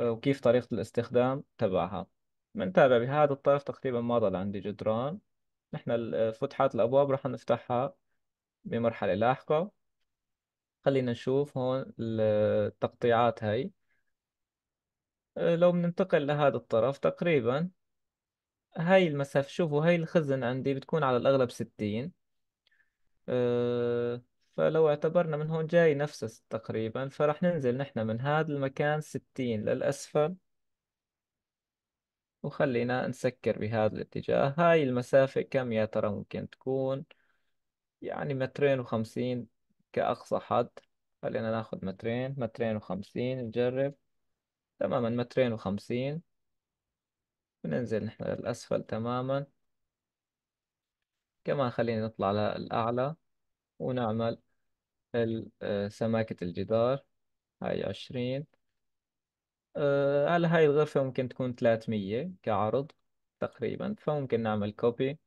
وكيف طريقة الاستخدام تبعها بنتابع بهذا الطرف تقريبا ما ضل عندي جدران نحن فتحات الأبواب رح نفتحها بمرحلة لاحقة خلينا نشوف هون التقطيعات هاي لو بننتقل لهذا الطرف تقريبا هاي المسافة شوفوا هاي الخزن عندي بتكون على الأغلب ستين آه، فلو اعتبرنا من هون جاي نفس تقريبا فرح ننزل نحن من هذا المكان ستين للأسفل وخلينا نسكر بهذا الاتجاه هاي المسافة كم يا ترى ممكن تكون يعني مترين وخمسين كأقصى حد خلينا ناخذ مترين مترين وخمسين نجرب تماما مترين وخمسين وننزل نحن للأسفل تماما كمان خلينا نطلع للأعلى ونعمل ال- آه، سماكة الجدار هاي عشرين آه، على هاي الغرفة ممكن تكون ثلاثمية كعرض تقريبا فممكن نعمل كوبي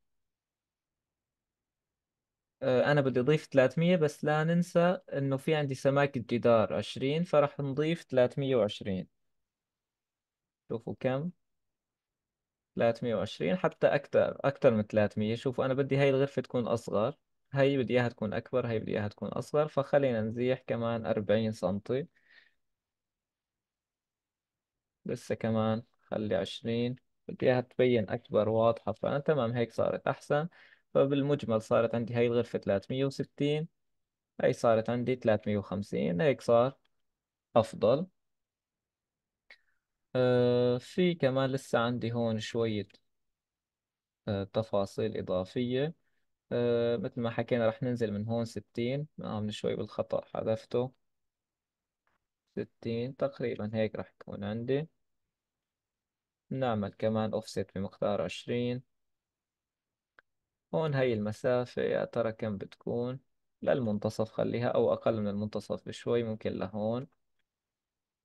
آه، أنا بدي أضيف ثلاثمية بس لا ننسى إنه في عندي سماكة جدار عشرين فرح نضيف وعشرين شوفوا كم 320 حتى أكثر أكثر من 300 شوفوا أنا بدي هاي الغرفة تكون أصغر هاي بدي إياها تكون أكبر هاي بدي إياها تكون أصغر فخلينا نزيح كمان 40 سنتي لسه كمان خلي 20 بدي إياها تبين أكبر واضحة فأنا تمام هيك صارت أحسن فبالمجمل صارت عندي هاي الغرفة 360 هاي صارت عندي 350 هيك صار أفضل آه في كمان لسه عندي هون شوية آه تفاصيل إضافية آه مثل ما حكينا رح ننزل من هون ستين آه من شوي بالخطأ حذفته ستين تقريبا هيك رح يكون عندي نعمل كمان أوفست بمقدار عشرين هون هاي المسافة يا ترى كم بتكون للمنتصف خليها أو أقل من المنتصف بشوي ممكن لهون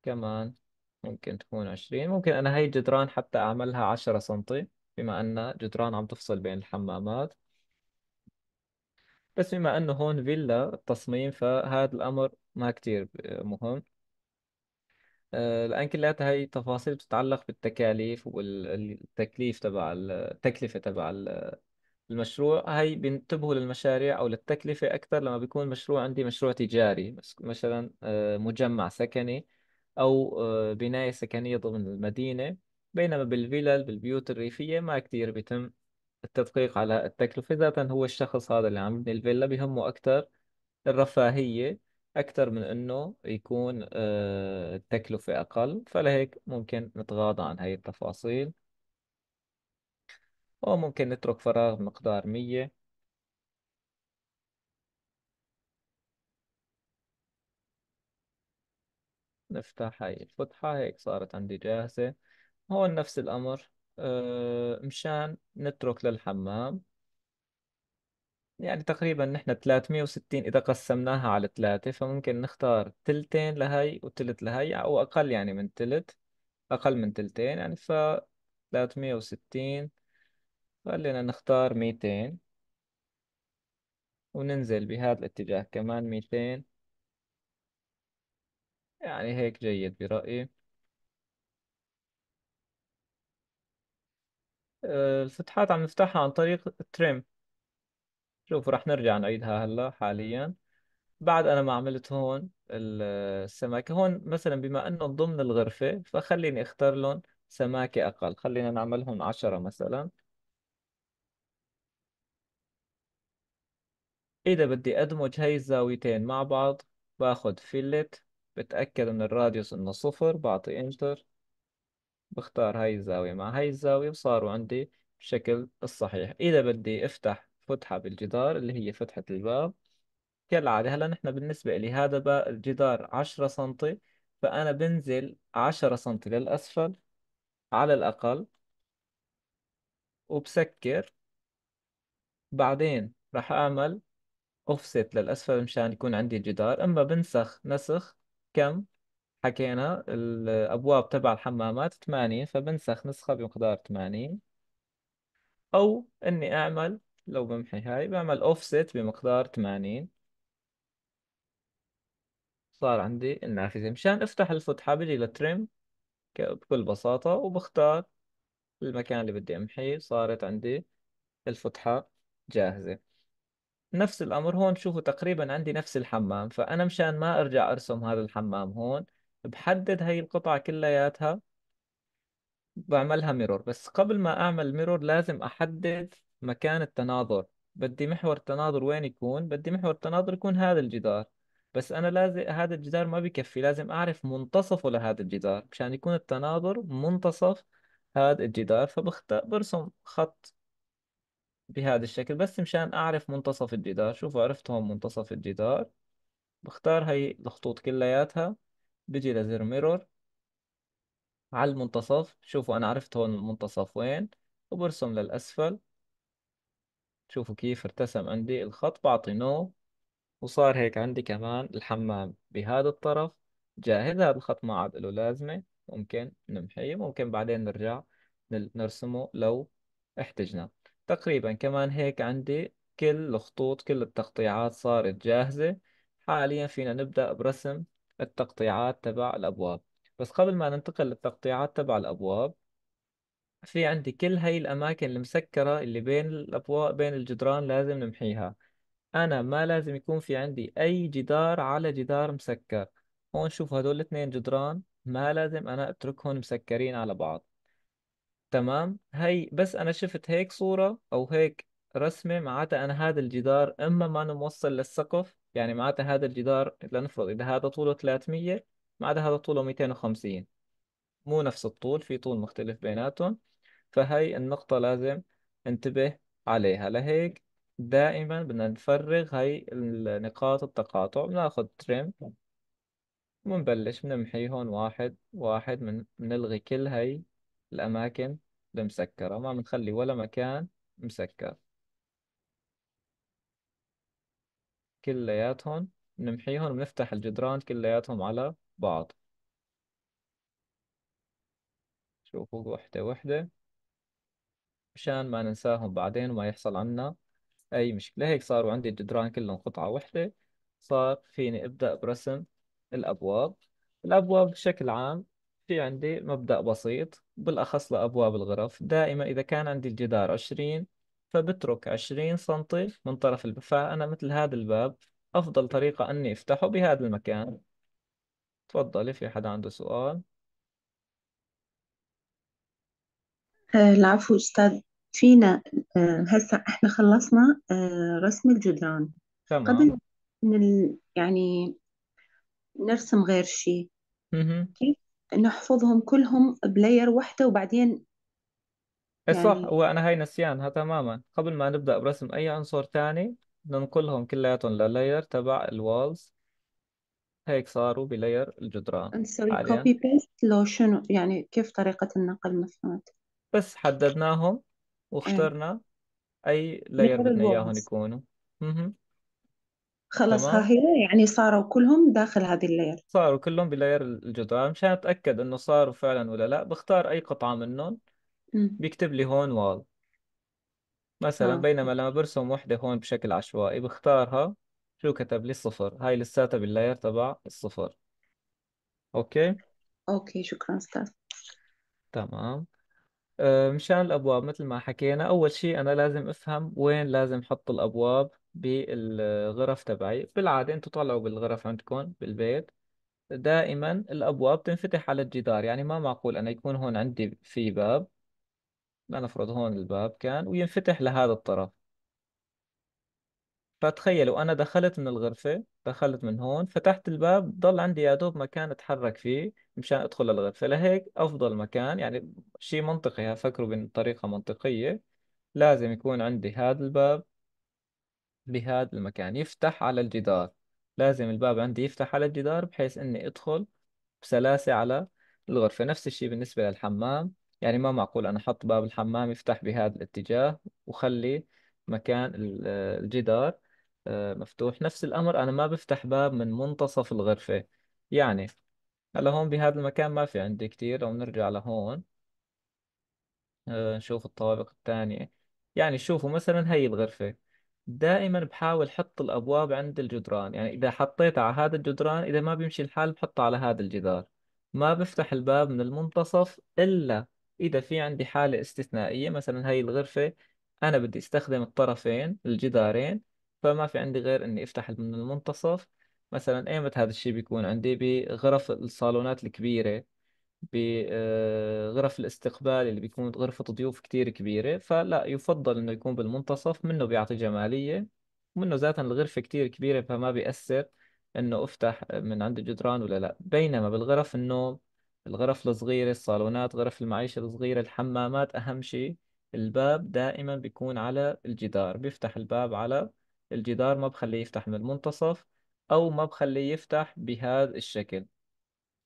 كمان ممكن تكون عشرين ممكن أنا هاي الجدران حتى أعملها عشرة سنتي بما أن جدران عم تفصل بين الحمامات بس بما أنه هون فيلا التصميم فهذا الأمر ما كتير مهم آه، لأن الآن كلها هاي تفاصيل بتتعلق بالتكاليف والتكليف تبع التكلفة تبع المشروع هاي بينتبهوا للمشاريع أو للتكلفة أكثر لما بيكون مشروع عندي مشروع تجاري مثلا آه، مجمع سكني أو آه، بناية سكنية ضمن المدينة بينما بالفيلل بالبيوت الريفية ما كتير بيتم التدقيق على التكلفة ذاتا هو الشخص هذا اللي عم يبني الفيلا بهمه أكتر الرفاهية أكثر من إنه يكون آه، التكلفة أقل فلهيك ممكن نتغاضى عن هاي التفاصيل وممكن نترك فراغ مقدار 100 نفتح هاي الفتحة هيك صارت عندي جاهزة هون نفس الأمر آه، مشان نترك للحمام يعني تقريبا نحن 360 إذا قسمناها على ثلاثة فممكن نختار تلتين لهي وتلت لهي أو أقل يعني من تلت أقل من تلتين يعني ف 360 خلينا نختار 200 وننزل بهذا الاتجاه كمان 200 يعني هيك جيد برأيي أه، الفتحات عم نفتحها عن طريق التريم شوف رح نرجع نعيدها هلا حاليا بعد أنا ما عملت هون السماكة هون مثلا بما أنه ضمن الغرفة فخليني أختار لهم سماكة أقل خلينا نعملهم عشرة مثلا إذا بدي أدمج هاي الزاويتين مع بعض باخد فيلت بتأكد إن الراديوس إنه صفر بعطي إنتر بختار هاي الزاوية مع هاي الزاوية وصاروا عندي الشكل الصحيح إذا بدي أفتح فتحة بالجدار اللي هي فتحة الباب كالعادة هلا نحن بالنسبة لي هذا الجدار عشرة سنتي فأنا بنزل عشرة سنتي للأسفل على الأقل وبسكر بعدين راح أعمل أوفست للأسفل مشان يكون عندي الجدار أما بنسخ نسخ كم حكينا الأبواب تبع الحمامات 8 فبنسخ نسخة بمقدار 80 أو إني أعمل لو بمحي هاي بعمل أوفست بمقدار 80 صار عندي النافذة مشان أفتح الفتحة بجي للترم بكل بساطة وبختار المكان اللي بدي أمحيه صارت عندي الفتحة جاهزة نفس الامر هون شوفوا تقريبا عندي نفس الحمام فانا مشان ما ارجع ارسم هذا الحمام هون بحدد هاي القطعة كلياتها بعملها ميرور بس قبل ما اعمل ميرور لازم احدد مكان التناظر بدي محور التناظر وين يكون بدي محور التناظر يكون هذا الجدار بس انا لازم هذا الجدار ما بكفي لازم اعرف منتصفه لهذا الجدار مشان يكون التناظر منتصف هذا الجدار فبخت برسم خط بهذا الشكل بس مشان أعرف منتصف الجدار شوفوا عرفت هون منتصف الجدار بختار هاي الخطوط كلياتها بجي لزر ميرور على المنتصف شوفوا أنا عرفت هون المنتصف وين وبرسم للأسفل شوفوا كيف ارتسم عندي الخط بعطي نو وصار هيك عندي كمان الحمام بهذا الطرف جاهز هذا الخط ما عاد له لازمة ممكن نمحيه ممكن بعدين نرجع نرسمه لو احتجنا تقريبا كمان هيك عندي كل الخطوط كل التقطيعات صارت جاهزة حاليا فينا نبدأ برسم التقطيعات تبع الأبواب بس قبل ما ننتقل للتقطيعات تبع الأبواب في عندي كل هاي الأماكن المسكرة اللي بين الأبواب بين الجدران لازم نمحيها أنا ما لازم يكون في عندي أي جدار على جدار مسكر هون شوف هدول الاثنين جدران ما لازم أنا أتركهم مسكرين على بعض تمام هي بس انا شفت هيك صورة او هيك رسمة معناتها انا هذا الجدار اما ما أنا موصل للسقف يعني معناتها هذا الجدار لنفرض اذا هذا طوله 300 معناتها هذا طوله 250 مو نفس الطول في طول مختلف بيناتهم فهي النقطة لازم انتبه عليها لهيك دائما بدنا نفرغ هاي نقاط التقاطع بناخد تريم ونبلش بنمحي هون واحد واحد من بنلغي كل هاي الأماكن المسكرة ما بنخلي ولا مكان مسكر كلياتهم بنمحيهم بنفتح الجدران كلياتهم على بعض شوفوا وحدة وحدة مشان ما ننساهم بعدين وما يحصل عنا أي مشكلة هيك صاروا عندي الجدران كلهم قطعة وحدة صار فيني أبدأ برسم الأبواب الأبواب بشكل عام في عندي مبدأ بسيط بالأخص لأبواب الغرف دائما إذا كان عندي الجدار عشرين فبترك عشرين سنتي من طرف الباب فأنا مثل هذا الباب أفضل طريقة أني أفتحه بهذا المكان تفضلي في حدا عنده سؤال آه، العفو أستاذ فينا آه، هسه هسا احنا خلصنا آه، رسم الجدران تمام قبل من ال... يعني نرسم غير شيء مهم. كيف نحفظهم كلهم بلاير واحدة وبعدين إيه صح يعني هو أنا هاي نسيانها تماما قبل ما نبدأ برسم أي عنصر ثاني ننقلهم كلياتهم للاير تبع الوالز هيك صاروا بلاير الجدران نسوي حاليا كوبي بيست لو شنو يعني كيف طريقة النقل ما فهمت بس حددناهم ايه واخترنا أي لاير بدنا إياهم الوالز يكونوا خلاص تمام ها هي يعني صاروا كلهم داخل هذه اللاير صاروا كلهم بلاير الجدران مشان اتاكد انه صاروا فعلا ولا لا بختار اي قطعه منهم بيكتب لي هون وال مثلا اه بينما لما برسم وحده هون بشكل عشوائي بختارها شو كتب لي صفر هاي لساتها باللاير تبع الصفر اوكي اوكي شكرا استاذ تمام آه، مشان الابواب مثل ما حكينا اول شيء انا لازم افهم وين لازم احط الابواب بالغرف تبعي بالعادة انتوا طلعوا بالغرف عندكم بالبيت دائما الأبواب تنفتح على الجدار يعني ما معقول أنا يكون هون عندي في باب لنفرض هون الباب كان وينفتح لهذا الطرف فتخيلوا أنا دخلت من الغرفة دخلت من هون فتحت الباب ضل عندي يا دوب مكان أتحرك فيه مشان أدخل الغرفة لهيك أفضل مكان يعني شيء منطقي فكروا بطريقة منطقية لازم يكون عندي هذا الباب بهذا المكان يفتح على الجدار لازم الباب عندي يفتح على الجدار بحيث اني ادخل بسلاسة على الغرفة نفس الشيء بالنسبة للحمام يعني ما معقول انا احط باب الحمام يفتح بهذا الاتجاه وخلي مكان الجدار آه، مفتوح نفس الامر انا ما بفتح باب من منتصف الغرفة يعني هلا هون بهذا المكان ما في عندي كتير لو نرجع لهون آه، نشوف الطوابق الثانية يعني شوفوا مثلا هي الغرفة دائما بحاول حط الابواب عند الجدران يعني اذا حطيت على هذا الجدران اذا ما بيمشي الحال بحطه على هذا الجدار ما بفتح الباب من المنتصف الا اذا في عندي حالة استثنائية مثلا هاي الغرفة انا بدي استخدم الطرفين الجدارين فما في عندي غير اني افتح من المنتصف مثلا ايمت هذا الشيء بيكون عندي بغرف الصالونات الكبيرة بغرف الاستقبال اللي بيكون غرفة ضيوف كتير كبيرة فلا يفضل إنه يكون بالمنتصف منه بيعطي جمالية ومنه ذاتا الغرفة كتير كبيرة فما بيأثر إنه أفتح من عند الجدران ولا لا بينما بالغرف النوم الغرف الصغيرة الصالونات غرف المعيشة الصغيرة الحمامات أهم شيء الباب دائما بيكون على الجدار بيفتح الباب على الجدار ما بخليه يفتح من المنتصف أو ما بخليه يفتح بهذا الشكل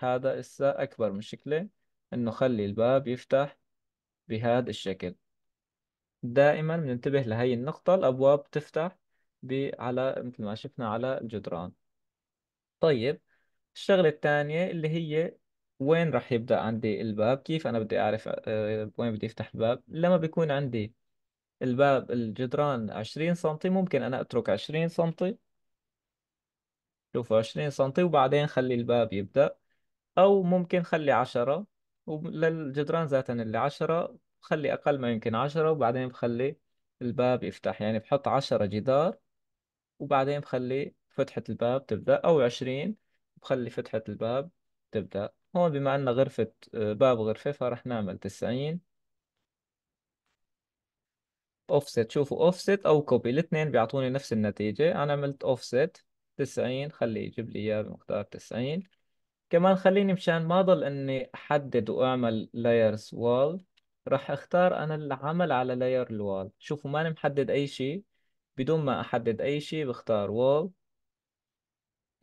هذا إسا أكبر مشكلة إنه خلي الباب يفتح بهذا الشكل دائما بننتبه لهي النقطة الأبواب بتفتح على مثل ما شفنا على الجدران طيب الشغلة الثانية اللي هي وين راح يبدأ عندي الباب كيف أنا بدي أعرف آه، وين بدي أفتح الباب لما بيكون عندي الباب الجدران عشرين سنتي ممكن أنا أترك عشرين سنتي شوفوا عشرين سنتي وبعدين خلي الباب يبدأ أو ممكن خلي عشرة وللجدران ذاتا اللي عشرة خلي أقل ما يمكن عشرة وبعدين بخلي الباب يفتح يعني بحط عشرة جدار وبعدين بخلي فتحة الباب تبدأ أو عشرين بخلي فتحة الباب تبدأ هون بما أن غرفة آه، باب غرفة فرح نعمل تسعين اوفست شوفوا اوفست او كوبي الاثنين بيعطوني نفس النتيجة انا عملت اوفست تسعين خلي يجيب لي اياه بمقدار تسعين كمان خليني مشان ما ضل اني احدد واعمل layers wall راح اختار انا العمل على layer الوول شوفوا ماني محدد اي شيء بدون ما احدد اي شيء بختار wall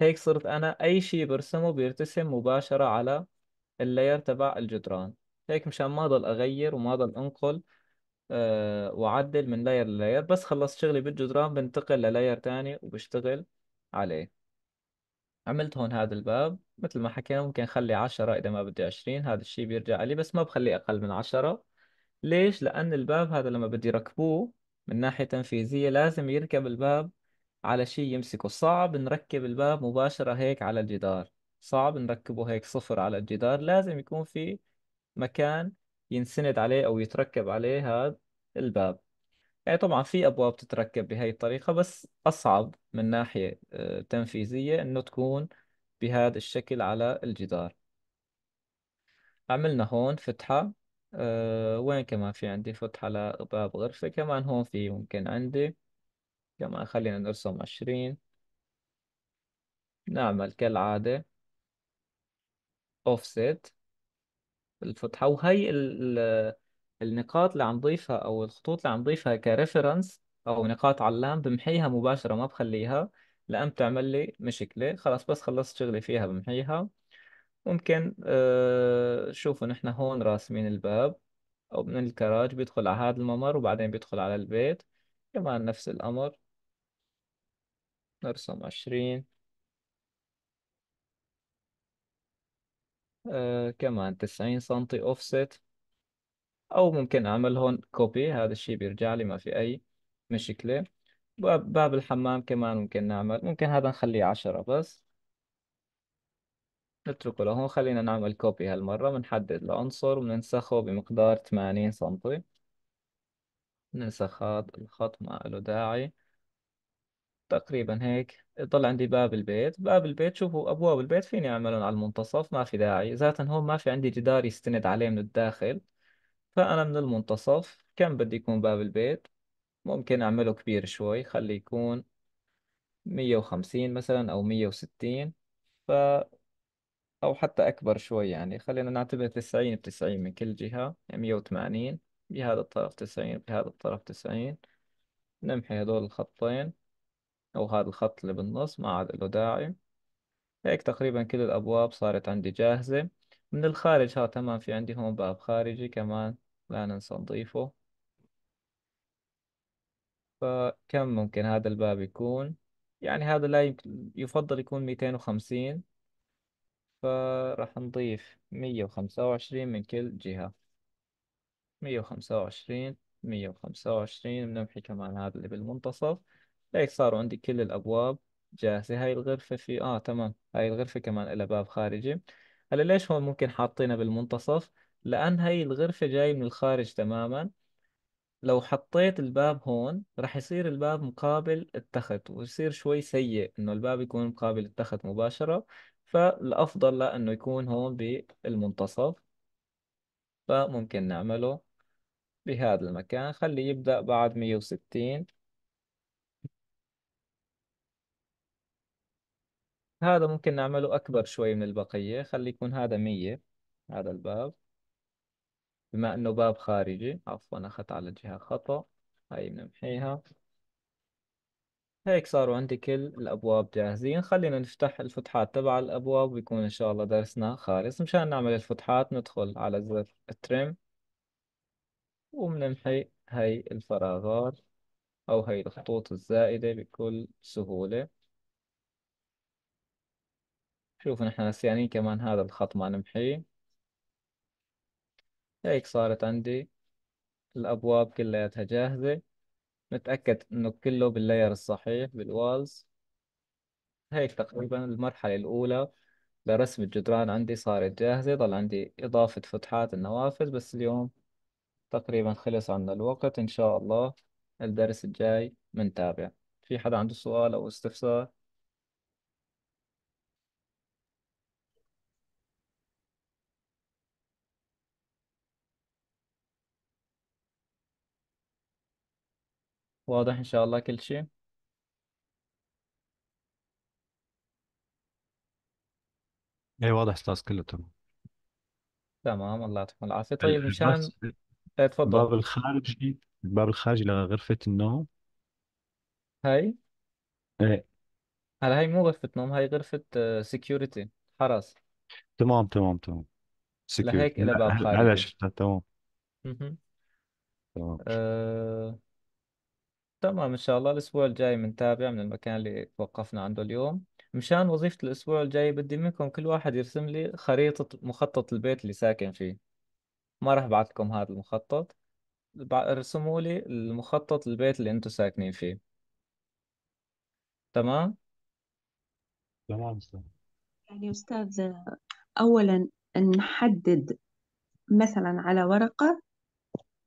هيك صرت انا اي شيء برسمه بيرتسم مباشرة على اللاير تبع الجدران هيك مشان ما ضل اغير وما ضل انقل أه وأعدل من لاير للاير بس خلصت شغلي بالجدران بنتقل للاير تاني وبشتغل عليه عملت هون هذا الباب مثل ما حكينا ممكن خلي عشرة إذا ما بدي عشرين هذا الشيء بيرجع لي بس ما بخلي أقل من عشرة ليش؟ لأن الباب هذا لما بدي ركبوه من ناحية تنفيذية لازم يركب الباب على شيء يمسكه صعب نركب الباب مباشرة هيك على الجدار صعب نركبه هيك صفر على الجدار لازم يكون في مكان ينسند عليه أو يتركب عليه هذا الباب يعني طبعا في أبواب تتركب بهاي الطريقة بس أصعب من ناحية آه، تنفيذية إنه تكون بهذا الشكل على الجدار عملنا هون فتحة أه وين كمان في عندي فتحة لباب غرفة كمان هون في ممكن عندي كمان خلينا نرسم عشرين نعمل كالعادة offset الفتحة وهي ال- النقاط اللي عم ضيفها او الخطوط اللي عم ضيفها كريفرنس او نقاط علام بمحيها مباشره ما بخليها لان بتعمل لي مشكله خلاص بس خلصت شغلي فيها بمحيها ممكن آه شوفوا نحن هون راسمين الباب او من الكراج بيدخل على هذا الممر وبعدين بيدخل على البيت كمان نفس الامر نرسم عشرين آه كمان تسعين سنتي اوفست او ممكن اعمل هون كوبي هذا الشيء بيرجع لي ما في اي مشكلة باب الحمام كمان ممكن نعمل ممكن هذا نخليه عشرة بس نتركه لهون خلينا نعمل كوبي هالمرة بنحدد العنصر وبننسخه بمقدار ثمانين سنتي ننسخ هذا الخط ما له داعي تقريبا هيك طلع عندي باب البيت باب البيت شوفوا أبواب البيت فيني أعملهم على المنتصف ما في داعي ذاتا هون ما في عندي جدار يستند عليه من الداخل فأنا من المنتصف كم بدي يكون باب البيت ممكن أعمله كبير شوي خلي يكون مية وخمسين مثلا أو مية وستين ف أو حتى أكبر شوي يعني خلينا نعتبر تسعين بتسعين من كل جهة يعني وثمانين بهذا الطرف تسعين بهذا الطرف تسعين نمحي هذول الخطين أو هذا الخط اللي بالنص ما عاد له داعي هيك تقريبا كل الأبواب صارت عندي جاهزة من الخارج ها تمام في عندي هون باب خارجي كمان لا ننسى نضيفه فكم ممكن هذا الباب يكون يعني هذا لا يمكن يفضل يكون ميتين وخمسين فراح نضيف مية وخمسة وعشرين من كل جهة مية مية وخمسة وعشرين وخمسة وعشرين بنمحي كمان هذا اللي بالمنتصف هيك صاروا عندي كل الأبواب جاهزة هاي الغرفة في آه تمام هاي الغرفة كمان إلى باب خارجي هلا ليش هون ممكن حاطينها بالمنتصف لأن هاي الغرفة جاي من الخارج تماما لو حطيت الباب هون راح يصير الباب مقابل التخت ويصير شوي سيء إنه الباب يكون مقابل التخت مباشرة فالأفضل لا إنه يكون هون بالمنتصف فممكن نعمله بهذا المكان خلي يبدأ بعد 160 هذا ممكن نعمله أكبر شوي من البقية خلي يكون هذا 100 هذا الباب بما أنه باب خارجي عفوا أخذت على جهة خطأ هاي بنمحيها هيك صاروا عندي كل الأبواب جاهزين خلينا نفتح الفتحات تبع الأبواب ويكون إن شاء الله درسنا خالص مشان نعمل الفتحات ندخل على زر التريم وبنمحي هاي الفراغات أو هاي الخطوط الزائدة بكل سهولة شوف نحن نسيانين كمان هذا الخط ما نمحيه هيك صارت عندي الأبواب كلياتها جاهزة متأكد إنه كله باللاير الصحيح بالوالز هيك تقريبا المرحلة الأولى لرسم الجدران عندي صارت جاهزة ضل عندي إضافة فتحات النوافذ بس اليوم تقريبا خلص عنا الوقت إن شاء الله الدرس الجاي منتابع في حدا عنده سؤال أو استفسار واضح إن شاء الله كل شيء اي واضح استاذ كله تمام تمام الله يعطيكم العافية طيب مشان إيه، تفضل الباب الخارجي الباب الخارجي لغرفة النوم هاي ايه هلا هاي مو غرفة نوم هاي غرفة سكيورتي آه، حرس تمام تمام تمام سكيورتي لهيك إلها هلا باب هلا هلا خارجي شفتها تمام تمام أه... تمام إن شاء الله الأسبوع الجاي بنتابع من المكان اللي توقفنا عنده اليوم مشان وظيفة الأسبوع الجاي بدي منكم كل واحد يرسم لي خريطة مخطط البيت اللي ساكن فيه ما راح أبعث لكم هذا المخطط ارسموا لي المخطط البيت اللي أنتم ساكنين فيه تمام تمام أستاذ يعني أستاذ أولا نحدد مثلا على ورقة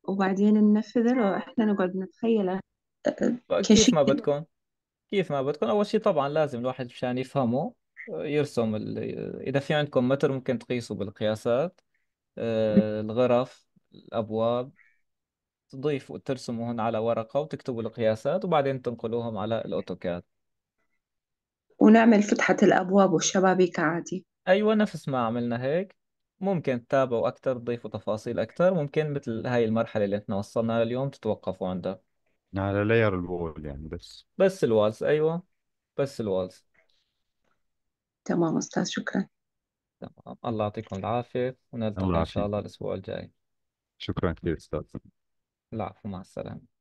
وبعدين ننفذه لو إحنا نقعد نتخيله كيف ما بدكم كيف ما بدكم أول شيء طبعا لازم الواحد مشان يفهمه يرسم ال... إذا في عندكم متر ممكن تقيسوا بالقياسات آه، الغرف الأبواب تضيفوا ترسموهن على ورقة وتكتبوا القياسات وبعدين تنقلوهم على الأوتوكاد ونعمل فتحة الأبواب والشبابيك عادي أيوة نفس ما عملنا هيك ممكن تتابعوا أكثر تضيفوا تفاصيل أكثر ممكن مثل هاي المرحلة اللي احنا وصلنا لها اليوم تتوقفوا عندها على لاير البول يعني بس بس الوالز أيوة بس الوالز تمام أستاذ شكرا تمام الله يعطيكم العافية الله ونلتقي إن شاء يعافيك الله الأسبوع الجاي شكرا كثير أستاذ العفو مع السلامة